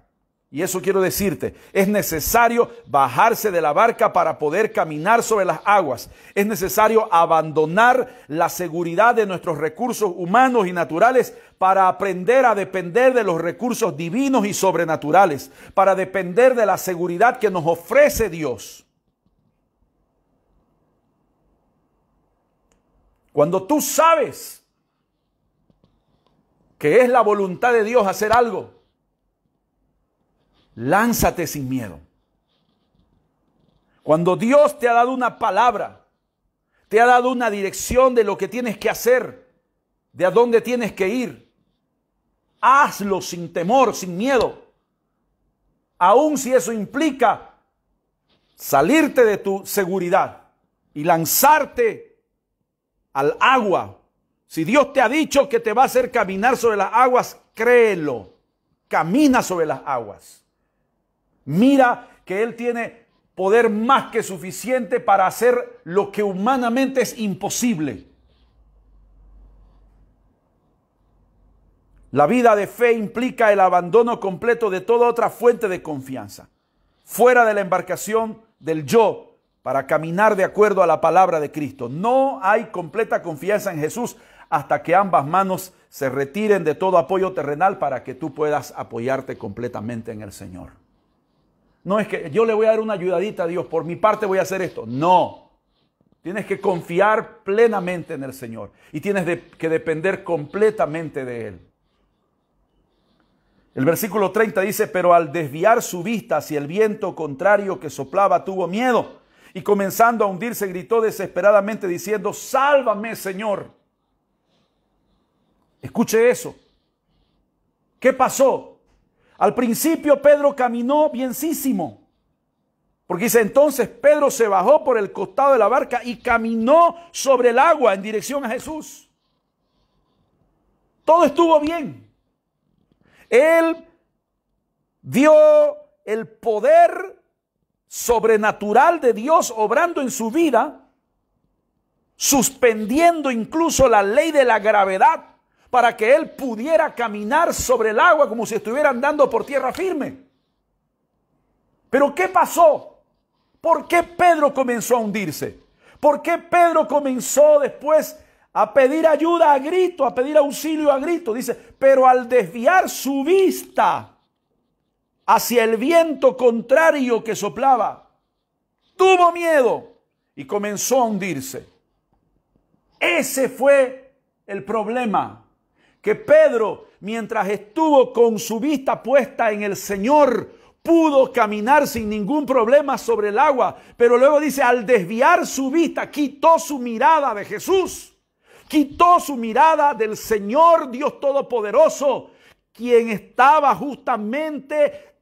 y eso quiero decirte, es necesario bajarse de la barca para poder caminar sobre las aguas. Es necesario abandonar la seguridad de nuestros recursos humanos y naturales para aprender a depender de los recursos divinos y sobrenaturales, para depender de la seguridad que nos ofrece Dios. Cuando tú sabes que es la voluntad de Dios hacer algo, Lánzate sin miedo. Cuando Dios te ha dado una palabra, te ha dado una dirección de lo que tienes que hacer, de a dónde tienes que ir, hazlo sin temor, sin miedo. Aun si eso implica salirte de tu seguridad y lanzarte al agua. Si Dios te ha dicho que te va a hacer caminar sobre las aguas, créelo. Camina sobre las aguas. Mira que Él tiene poder más que suficiente para hacer lo que humanamente es imposible. La vida de fe implica el abandono completo de toda otra fuente de confianza, fuera de la embarcación del yo, para caminar de acuerdo a la palabra de Cristo. No hay completa confianza en Jesús hasta que ambas manos se retiren de todo apoyo terrenal para que tú puedas apoyarte completamente en el Señor. No es que yo le voy a dar una ayudadita a Dios, por mi parte voy a hacer esto. No. Tienes que confiar plenamente en el Señor y tienes que depender completamente de Él. El versículo 30 dice, pero al desviar su vista hacia el viento contrario que soplaba, tuvo miedo y comenzando a hundirse gritó desesperadamente diciendo, sálvame Señor. Escuche eso. ¿Qué pasó? Al principio Pedro caminó bienísimo. Porque dice, entonces Pedro se bajó por el costado de la barca y caminó sobre el agua en dirección a Jesús. Todo estuvo bien. Él dio el poder sobrenatural de Dios obrando en su vida, suspendiendo incluso la ley de la gravedad para que él pudiera caminar sobre el agua como si estuviera andando por tierra firme. Pero ¿qué pasó? ¿Por qué Pedro comenzó a hundirse? ¿Por qué Pedro comenzó después a pedir ayuda a grito, a pedir auxilio a grito? Dice, pero al desviar su vista hacia el viento contrario que soplaba, tuvo miedo y comenzó a hundirse. Ese fue el problema que Pedro, mientras estuvo con su vista puesta en el Señor, pudo caminar sin ningún problema sobre el agua, pero luego dice, al desviar su vista, quitó su mirada de Jesús, quitó su mirada del Señor Dios Todopoderoso, quien estaba justamente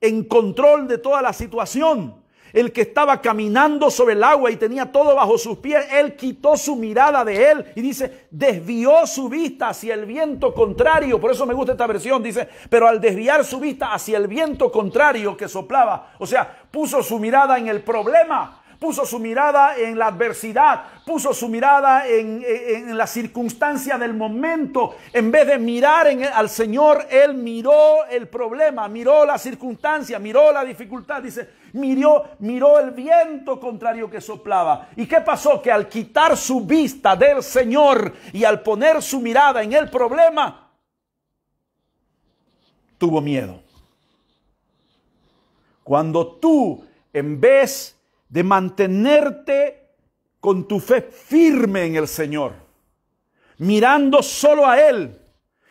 en control de toda la situación el que estaba caminando sobre el agua y tenía todo bajo sus pies, él quitó su mirada de él y dice, desvió su vista hacia el viento contrario. Por eso me gusta esta versión, dice, pero al desviar su vista hacia el viento contrario que soplaba, o sea, puso su mirada en el problema puso su mirada en la adversidad, puso su mirada en, la circunstancia del momento. En vez de mirar al Señor, Él miró el problema, miró la circunstancia, miró la dificultad. Dice, miró, miró el viento contrario que soplaba. ¿Y qué pasó? Que al quitar su vista del Señor y al poner su mirada en el problema, tuvo miedo. Cuando tú, en vez de de mantenerte con tu fe firme en el Señor, mirando solo a Él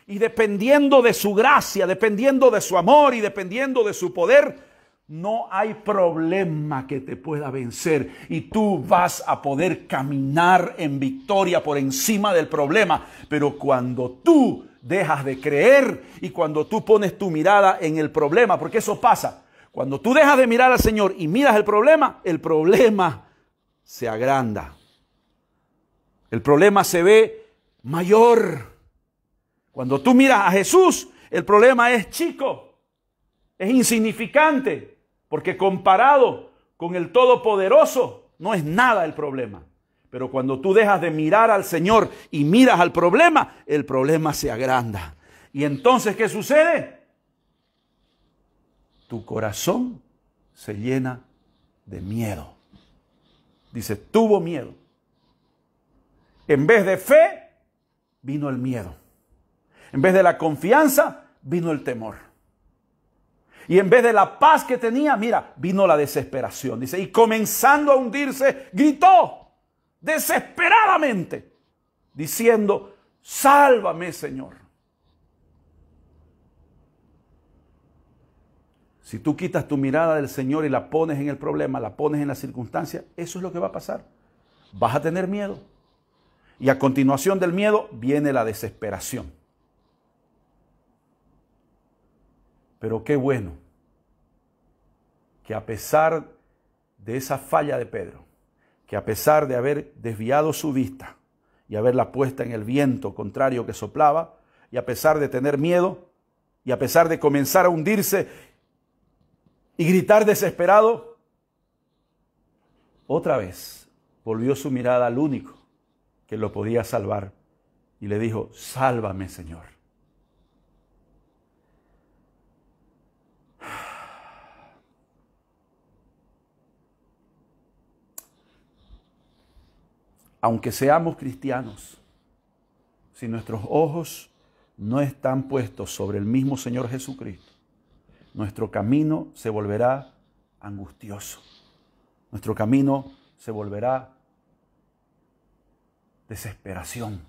y dependiendo de su gracia, dependiendo de su amor y dependiendo de su poder. No hay problema que te pueda vencer y tú vas a poder caminar en victoria por encima del problema. Pero cuando tú dejas de creer y cuando tú pones tu mirada en el problema, porque eso pasa, cuando tú dejas de mirar al Señor y miras el problema, el problema se agranda. El problema se ve mayor. Cuando tú miras a Jesús, el problema es chico, es insignificante, porque comparado con el Todopoderoso, no es nada el problema. Pero cuando tú dejas de mirar al Señor y miras al problema, el problema se agranda. ¿Y entonces qué sucede? tu corazón se llena de miedo. Dice, tuvo miedo. En vez de fe, vino el miedo. En vez de la confianza, vino el temor. Y en vez de la paz que tenía, mira, vino la desesperación. Dice, y comenzando a hundirse, gritó desesperadamente, diciendo, sálvame Señor. Si tú quitas tu mirada del Señor y la pones en el problema, la pones en la circunstancia, eso es lo que va a pasar. Vas a tener miedo. Y a continuación del miedo viene la desesperación. Pero qué bueno que a pesar de esa falla de Pedro, que a pesar de haber desviado su vista y haberla puesta en el viento contrario que soplaba, y a pesar de tener miedo, y a pesar de comenzar a hundirse y gritar desesperado. Otra vez volvió su mirada al único que lo podía salvar y le dijo, sálvame Señor. Aunque seamos cristianos, si nuestros ojos no están puestos sobre el mismo Señor Jesucristo, nuestro camino se volverá angustioso. Nuestro camino se volverá desesperación.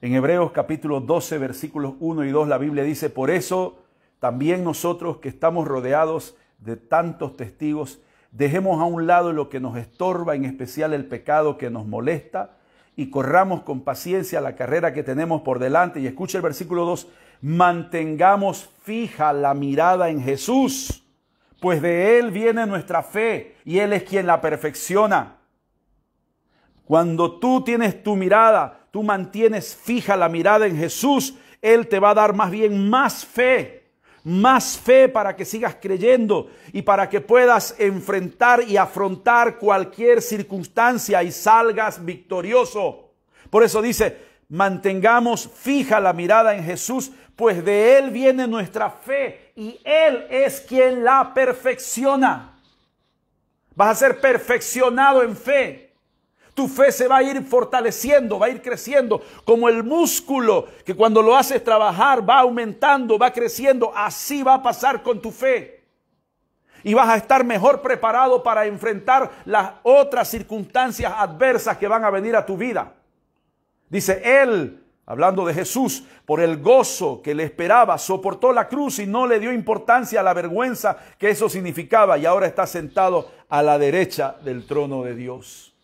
En Hebreos capítulo 12, versículos 1 y 2, la Biblia dice, por eso también nosotros que estamos rodeados de tantos testigos, dejemos a un lado lo que nos estorba, en especial el pecado que nos molesta, y corramos con paciencia la carrera que tenemos por delante. Y escucha el versículo 2, mantengamos fija la mirada en Jesús, pues de Él viene nuestra fe y Él es quien la perfecciona. Cuando tú tienes tu mirada, tú mantienes fija la mirada en Jesús, Él te va a dar más bien más fe más fe para que sigas creyendo y para que puedas enfrentar y afrontar cualquier circunstancia y salgas victorioso. Por eso dice, mantengamos fija la mirada en Jesús, pues de Él viene nuestra fe y Él es quien la perfecciona. Vas a ser perfeccionado en fe. Tu fe se va a ir fortaleciendo, va a ir creciendo, como el músculo que cuando lo haces trabajar va aumentando, va creciendo. Así va a pasar con tu fe y vas a estar mejor preparado para enfrentar las otras circunstancias adversas que van a venir a tu vida. Dice, Él Hablando de Jesús, por el gozo que le esperaba, soportó la cruz y no le dio importancia a la vergüenza que eso significaba y ahora está sentado a la derecha del trono de Dios.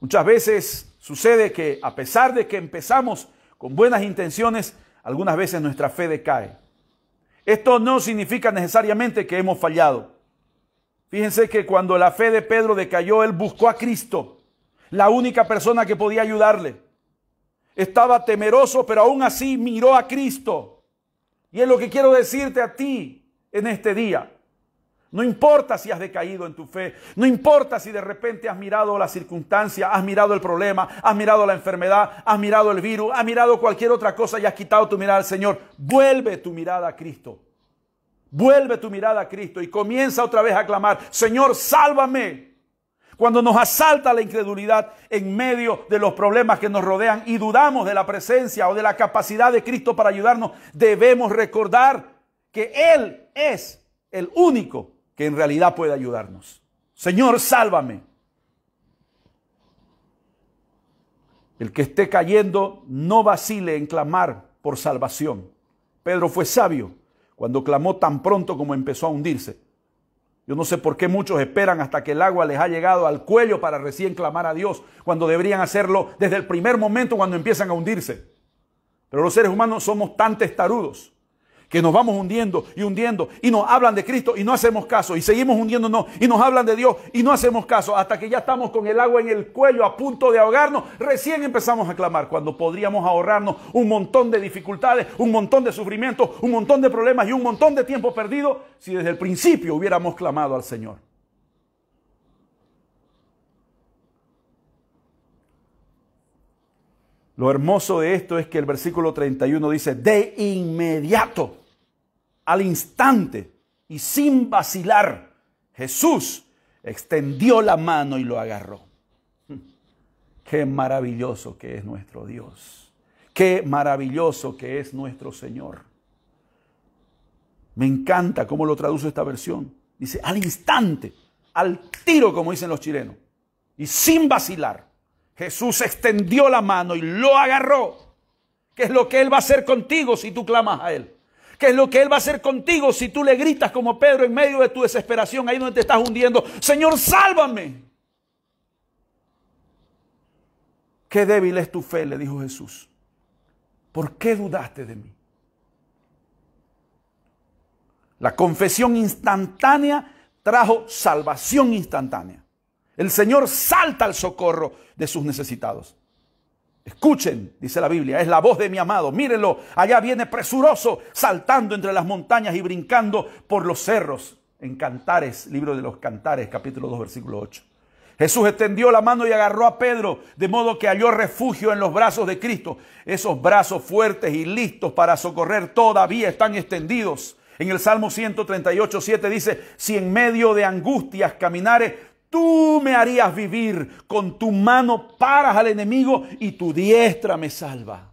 Muchas veces sucede que a pesar de que empezamos con buenas intenciones, algunas veces nuestra fe decae. Esto no significa necesariamente que hemos fallado. Fíjense que cuando la fe de Pedro decayó, él buscó a Cristo la única persona que podía ayudarle. Estaba temeroso, pero aún así miró a Cristo. Y es lo que quiero decirte a ti en este día. No importa si has decaído en tu fe, no importa si de repente has mirado la circunstancia, has mirado el problema, has mirado la enfermedad, has mirado el virus, has mirado cualquier otra cosa y has quitado tu mirada al Señor. Vuelve tu mirada a Cristo. Vuelve tu mirada a Cristo y comienza otra vez a clamar, Señor, sálvame. Cuando nos asalta la incredulidad en medio de los problemas que nos rodean y dudamos de la presencia o de la capacidad de Cristo para ayudarnos, debemos recordar que Él es el único que en realidad puede ayudarnos. Señor, sálvame. El que esté cayendo no vacile en clamar por salvación. Pedro fue sabio cuando clamó tan pronto como empezó a hundirse. Yo no sé por qué muchos esperan hasta que el agua les ha llegado al cuello para recién clamar a Dios, cuando deberían hacerlo desde el primer momento cuando empiezan a hundirse. Pero los seres humanos somos tan testarudos que nos vamos hundiendo y hundiendo y nos hablan de Cristo y no hacemos caso y seguimos hundiéndonos y nos hablan de Dios y no hacemos caso hasta que ya estamos con el agua en el cuello a punto de ahogarnos, recién empezamos a clamar cuando podríamos ahorrarnos un montón de dificultades, un montón de sufrimientos, un montón de problemas y un montón de tiempo perdido si desde el principio hubiéramos clamado al Señor. Lo hermoso de esto es que el versículo 31 dice, de inmediato, al instante y sin vacilar, Jesús extendió la mano y lo agarró. *laughs* Qué maravilloso que es nuestro Dios. Qué maravilloso que es nuestro Señor. Me encanta cómo lo traduce esta versión. Dice, al instante, al tiro, como dicen los chilenos, y sin vacilar. Jesús extendió la mano y lo agarró. ¿Qué es lo que Él va a hacer contigo si tú clamas a Él? ¿Qué es lo que Él va a hacer contigo si tú le gritas como Pedro en medio de tu desesperación, ahí donde te estás hundiendo? Señor, sálvame. Qué débil es tu fe, le dijo Jesús. ¿Por qué dudaste de mí? La confesión instantánea trajo salvación instantánea. El Señor salta al socorro de sus necesitados. Escuchen, dice la Biblia, es la voz de mi amado. Mírenlo, allá viene presuroso, saltando entre las montañas y brincando por los cerros. En Cantares, libro de los Cantares, capítulo 2, versículo 8. Jesús extendió la mano y agarró a Pedro, de modo que halló refugio en los brazos de Cristo. Esos brazos fuertes y listos para socorrer todavía están extendidos. En el Salmo 138, 7 dice, si en medio de angustias caminare Tú me harías vivir, con tu mano paras al enemigo y tu diestra me salva.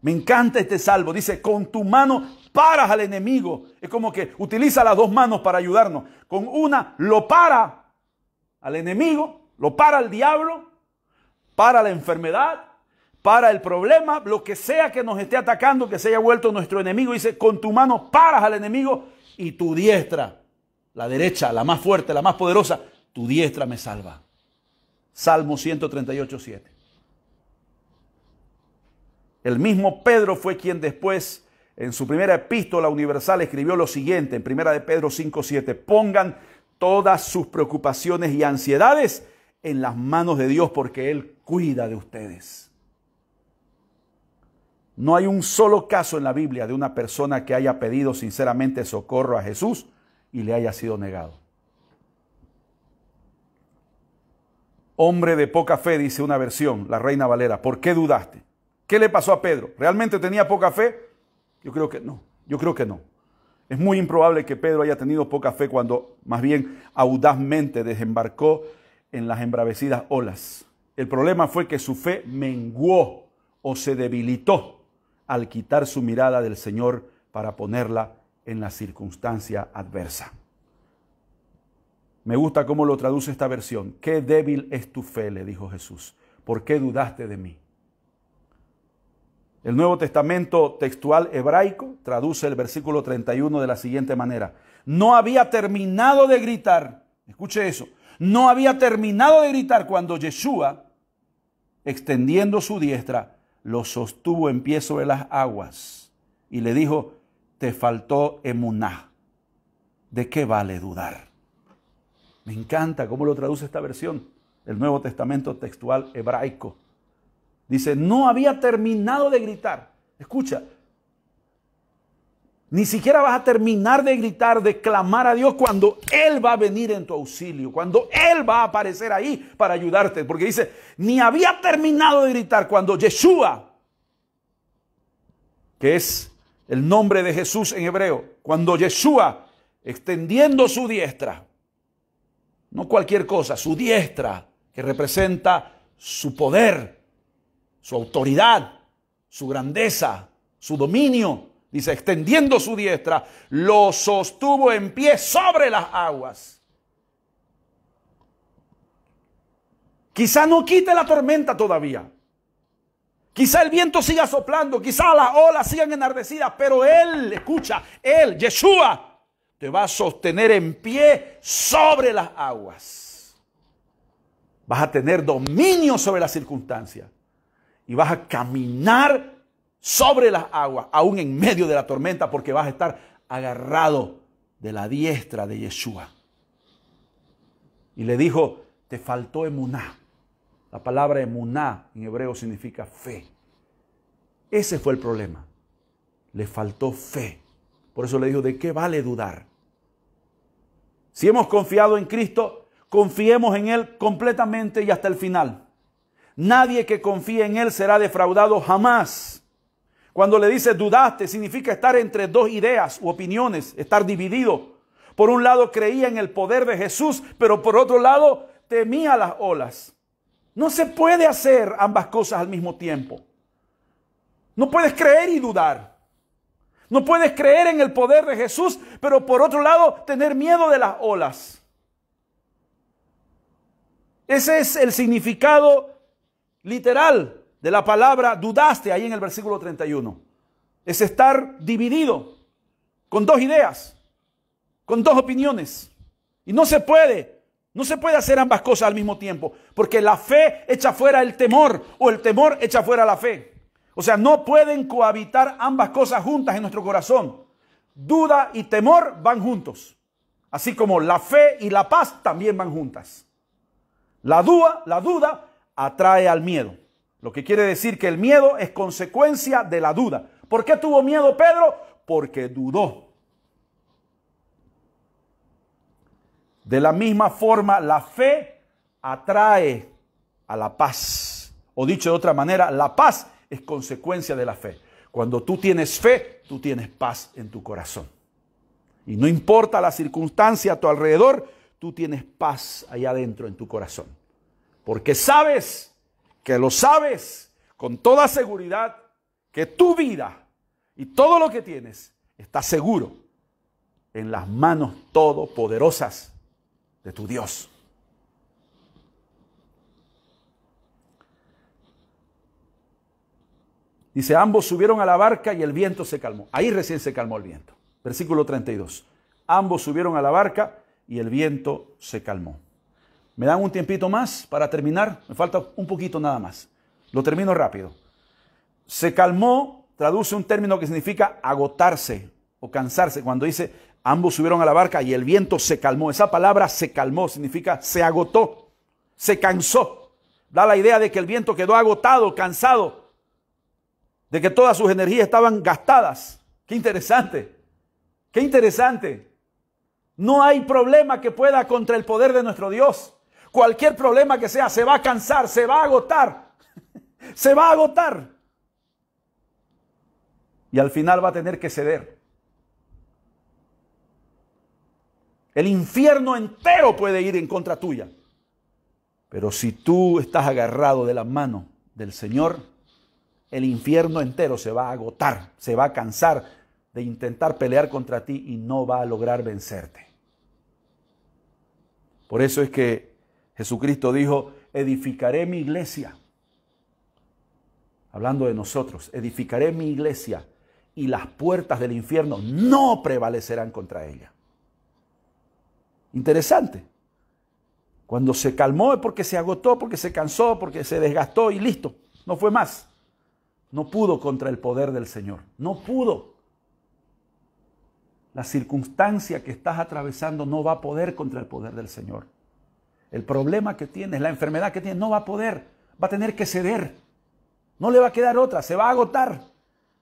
Me encanta este salvo. Dice, con tu mano paras al enemigo. Es como que utiliza las dos manos para ayudarnos. Con una lo para al enemigo, lo para al diablo, para la enfermedad, para el problema, lo que sea que nos esté atacando, que se haya vuelto nuestro enemigo. Dice, con tu mano paras al enemigo y tu diestra, la derecha, la más fuerte, la más poderosa, tu diestra me salva. Salmo 138, 7. El mismo Pedro fue quien después, en su primera epístola universal, escribió lo siguiente, en primera de Pedro 5, 7. Pongan todas sus preocupaciones y ansiedades en las manos de Dios porque Él cuida de ustedes. No hay un solo caso en la Biblia de una persona que haya pedido sinceramente socorro a Jesús y le haya sido negado. Hombre de poca fe, dice una versión, la Reina Valera. ¿Por qué dudaste? ¿Qué le pasó a Pedro? ¿Realmente tenía poca fe? Yo creo que no, yo creo que no. Es muy improbable que Pedro haya tenido poca fe cuando más bien audazmente desembarcó en las embravecidas olas. El problema fue que su fe menguó o se debilitó al quitar su mirada del Señor para ponerla en la circunstancia adversa. Me gusta cómo lo traduce esta versión. Qué débil es tu fe, le dijo Jesús. ¿Por qué dudaste de mí? El Nuevo Testamento textual hebraico traduce el versículo 31 de la siguiente manera. No había terminado de gritar, escuche eso, no había terminado de gritar cuando Yeshua, extendiendo su diestra, lo sostuvo en pie sobre las aguas y le dijo, te faltó emuná. ¿De qué vale dudar? Me encanta cómo lo traduce esta versión, el Nuevo Testamento textual hebraico. Dice, no había terminado de gritar. Escucha, ni siquiera vas a terminar de gritar, de clamar a Dios cuando Él va a venir en tu auxilio, cuando Él va a aparecer ahí para ayudarte. Porque dice, ni había terminado de gritar cuando Yeshua, que es el nombre de Jesús en hebreo, cuando Yeshua, extendiendo su diestra, no cualquier cosa, su diestra, que representa su poder, su autoridad, su grandeza, su dominio. Dice, extendiendo su diestra, lo sostuvo en pie sobre las aguas. Quizá no quite la tormenta todavía. Quizá el viento siga soplando, quizá las olas sigan enardecidas, pero Él, escucha, Él, Yeshua, te va a sostener en pie sobre las aguas. Vas a tener dominio sobre las circunstancias y vas a caminar sobre las aguas, aún en medio de la tormenta, porque vas a estar agarrado de la diestra de Yeshua. Y le dijo, te faltó emuná. La palabra emuná en hebreo significa fe. Ese fue el problema. Le faltó fe. Por eso le dijo, ¿de qué vale dudar? Si hemos confiado en Cristo, confiemos en Él completamente y hasta el final. Nadie que confíe en Él será defraudado jamás. Cuando le dice dudaste, significa estar entre dos ideas u opiniones, estar dividido. Por un lado creía en el poder de Jesús, pero por otro lado temía las olas. No se puede hacer ambas cosas al mismo tiempo. No puedes creer y dudar. No puedes creer en el poder de Jesús, pero por otro lado tener miedo de las olas. Ese es el significado literal de la palabra dudaste ahí en el versículo 31. Es estar dividido con dos ideas, con dos opiniones. Y no se puede no se puede hacer ambas cosas al mismo tiempo, porque la fe echa fuera el temor o el temor echa fuera la fe. O sea, no pueden cohabitar ambas cosas juntas en nuestro corazón. Duda y temor van juntos. Así como la fe y la paz también van juntas. La duda, la duda atrae al miedo. Lo que quiere decir que el miedo es consecuencia de la duda. ¿Por qué tuvo miedo Pedro? Porque dudó. De la misma forma, la fe atrae a la paz. O dicho de otra manera, la paz es consecuencia de la fe. Cuando tú tienes fe, tú tienes paz en tu corazón. Y no importa la circunstancia a tu alrededor, tú tienes paz allá adentro en tu corazón. Porque sabes que lo sabes con toda seguridad que tu vida y todo lo que tienes está seguro en las manos todopoderosas de tu Dios. Dice, ambos subieron a la barca y el viento se calmó. Ahí recién se calmó el viento. Versículo 32. Ambos subieron a la barca y el viento se calmó. ¿Me dan un tiempito más para terminar? Me falta un poquito nada más. Lo termino rápido. Se calmó, traduce un término que significa agotarse o cansarse. Cuando dice, ambos subieron a la barca y el viento se calmó. Esa palabra se calmó significa se agotó, se cansó. Da la idea de que el viento quedó agotado, cansado, de que todas sus energías estaban gastadas. Qué interesante, qué interesante. No hay problema que pueda contra el poder de nuestro Dios. Cualquier problema que sea, se va a cansar, se va a agotar, *laughs* se va a agotar. Y al final va a tener que ceder. El infierno entero puede ir en contra tuya. Pero si tú estás agarrado de la mano del Señor, el infierno entero se va a agotar, se va a cansar de intentar pelear contra ti y no va a lograr vencerte. Por eso es que Jesucristo dijo, edificaré mi iglesia. Hablando de nosotros, edificaré mi iglesia y las puertas del infierno no prevalecerán contra ella. Interesante. Cuando se calmó es porque se agotó, porque se cansó, porque se desgastó y listo, no fue más. No pudo contra el poder del Señor. No pudo. La circunstancia que estás atravesando no va a poder contra el poder del Señor. El problema que tienes, la enfermedad que tienes, no va a poder. Va a tener que ceder. No le va a quedar otra. Se va a agotar.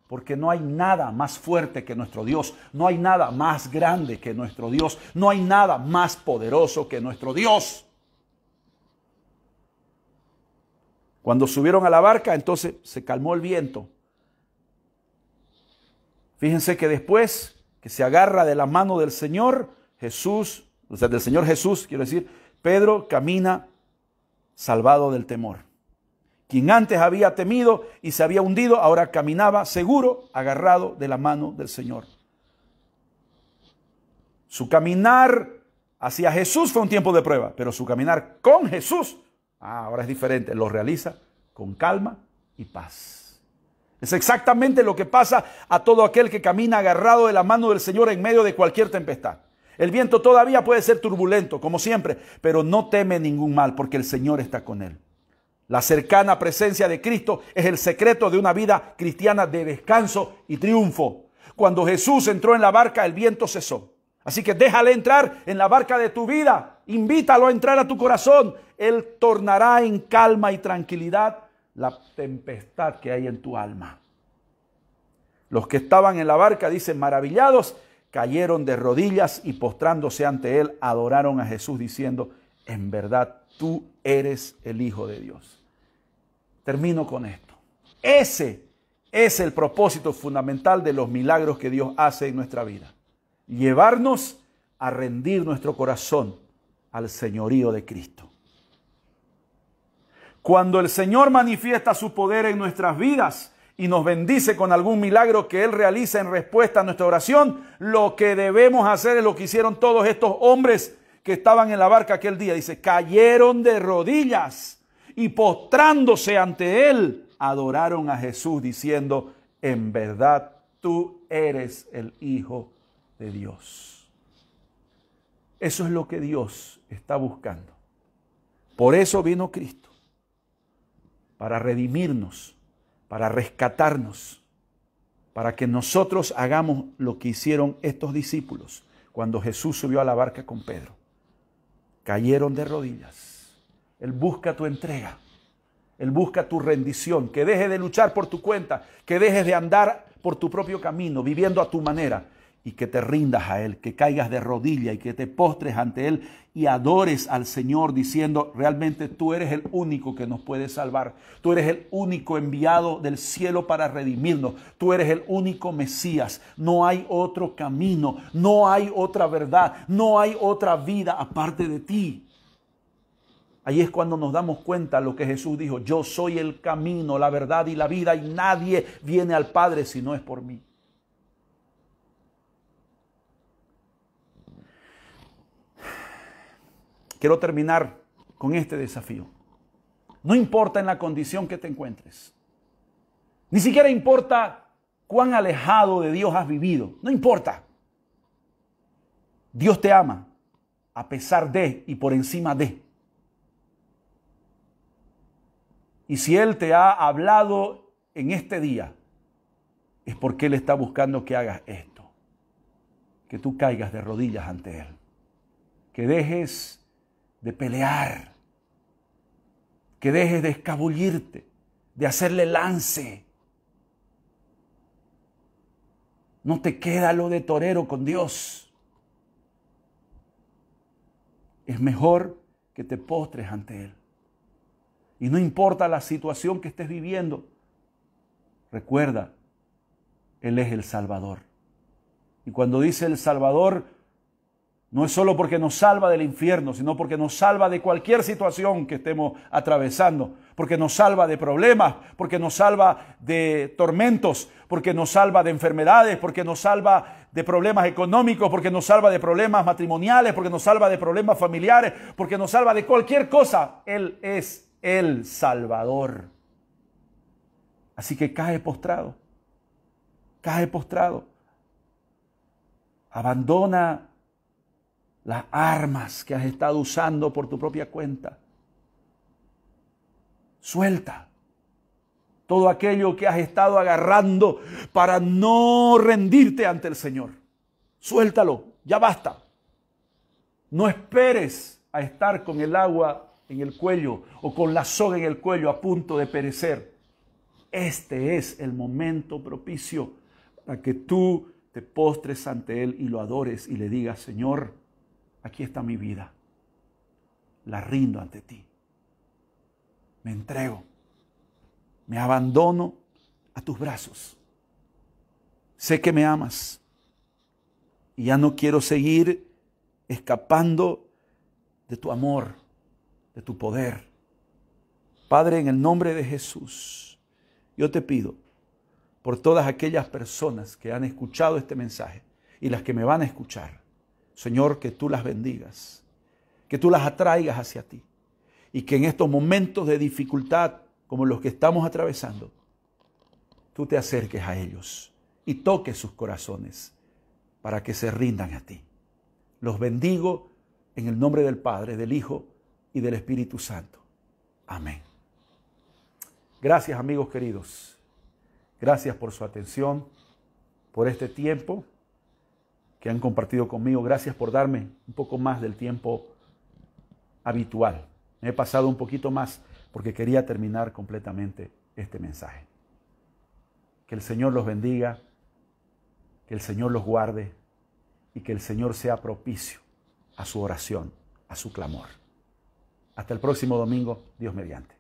Porque no hay nada más fuerte que nuestro Dios, no hay nada más grande que nuestro Dios, no hay nada más poderoso que nuestro Dios. Cuando subieron a la barca, entonces se calmó el viento. Fíjense que después que se agarra de la mano del Señor, Jesús, o sea, del Señor Jesús, quiero decir, Pedro camina salvado del temor. Quien antes había temido y se había hundido, ahora caminaba seguro, agarrado de la mano del Señor. Su caminar hacia Jesús fue un tiempo de prueba, pero su caminar con Jesús Ah, ahora es diferente, lo realiza con calma y paz. Es exactamente lo que pasa a todo aquel que camina agarrado de la mano del Señor en medio de cualquier tempestad. El viento todavía puede ser turbulento, como siempre, pero no teme ningún mal porque el Señor está con él. La cercana presencia de Cristo es el secreto de una vida cristiana de descanso y triunfo. Cuando Jesús entró en la barca, el viento cesó. Así que déjale entrar en la barca de tu vida. Invítalo a entrar a tu corazón. Él tornará en calma y tranquilidad la tempestad que hay en tu alma. Los que estaban en la barca, dicen, maravillados, cayeron de rodillas y postrándose ante él, adoraron a Jesús diciendo, en verdad tú eres el Hijo de Dios. Termino con esto. Ese es el propósito fundamental de los milagros que Dios hace en nuestra vida. Llevarnos a rendir nuestro corazón al señorío de Cristo. Cuando el Señor manifiesta su poder en nuestras vidas y nos bendice con algún milagro que Él realiza en respuesta a nuestra oración, lo que debemos hacer es lo que hicieron todos estos hombres que estaban en la barca aquel día. Dice, cayeron de rodillas y postrándose ante Él, adoraron a Jesús diciendo, en verdad tú eres el Hijo de Dios. Eso es lo que Dios está buscando. Por eso vino Cristo para redimirnos, para rescatarnos, para que nosotros hagamos lo que hicieron estos discípulos cuando Jesús subió a la barca con Pedro. Cayeron de rodillas. Él busca tu entrega. Él busca tu rendición, que dejes de luchar por tu cuenta, que dejes de andar por tu propio camino, viviendo a tu manera, y que te rindas a Él, que caigas de rodilla y que te postres ante Él y adores al Señor diciendo, realmente tú eres el único que nos puede salvar, tú eres el único enviado del cielo para redimirnos, tú eres el único Mesías, no hay otro camino, no hay otra verdad, no hay otra vida aparte de ti. Ahí es cuando nos damos cuenta lo que Jesús dijo, yo soy el camino, la verdad y la vida y nadie viene al Padre si no es por mí. Quiero terminar con este desafío. No importa en la condición que te encuentres. Ni siquiera importa cuán alejado de Dios has vivido. No importa. Dios te ama a pesar de y por encima de. Y si Él te ha hablado en este día, es porque Él está buscando que hagas esto. Que tú caigas de rodillas ante Él. Que dejes de pelear, que dejes de escabullirte, de hacerle lance. No te queda lo de torero con Dios. Es mejor que te postres ante Él. Y no importa la situación que estés viviendo, recuerda, Él es el Salvador. Y cuando dice el Salvador, no es solo porque nos salva del infierno, sino porque nos salva de cualquier situación que estemos atravesando, porque nos salva de problemas, porque nos salva de tormentos, porque nos salva de enfermedades, porque nos salva de problemas económicos, porque nos salva de problemas matrimoniales, porque nos salva de problemas familiares, porque nos salva de cualquier cosa. Él es el Salvador. Así que cae postrado, cae postrado, abandona las armas que has estado usando por tu propia cuenta. Suelta todo aquello que has estado agarrando para no rendirte ante el Señor. Suéltalo, ya basta. No esperes a estar con el agua en el cuello o con la soga en el cuello a punto de perecer. Este es el momento propicio para que tú te postres ante Él y lo adores y le digas, Señor, aquí está mi vida. La rindo ante ti. Me entrego. Me abandono a tus brazos. Sé que me amas. Y ya no quiero seguir escapando de tu amor, de tu poder. Padre, en el nombre de Jesús, yo te pido por todas aquellas personas que han escuchado este mensaje y las que me van a escuchar Señor, que tú las bendigas, que tú las atraigas hacia ti y que en estos momentos de dificultad como los que estamos atravesando, tú te acerques a ellos y toques sus corazones para que se rindan a ti. Los bendigo en el nombre del Padre, del Hijo y del Espíritu Santo. Amén. Gracias amigos queridos. Gracias por su atención, por este tiempo que han compartido conmigo. Gracias por darme un poco más del tiempo habitual. Me he pasado un poquito más porque quería terminar completamente este mensaje. Que el Señor los bendiga, que el Señor los guarde y que el Señor sea propicio a su oración, a su clamor. Hasta el próximo domingo, Dios mediante.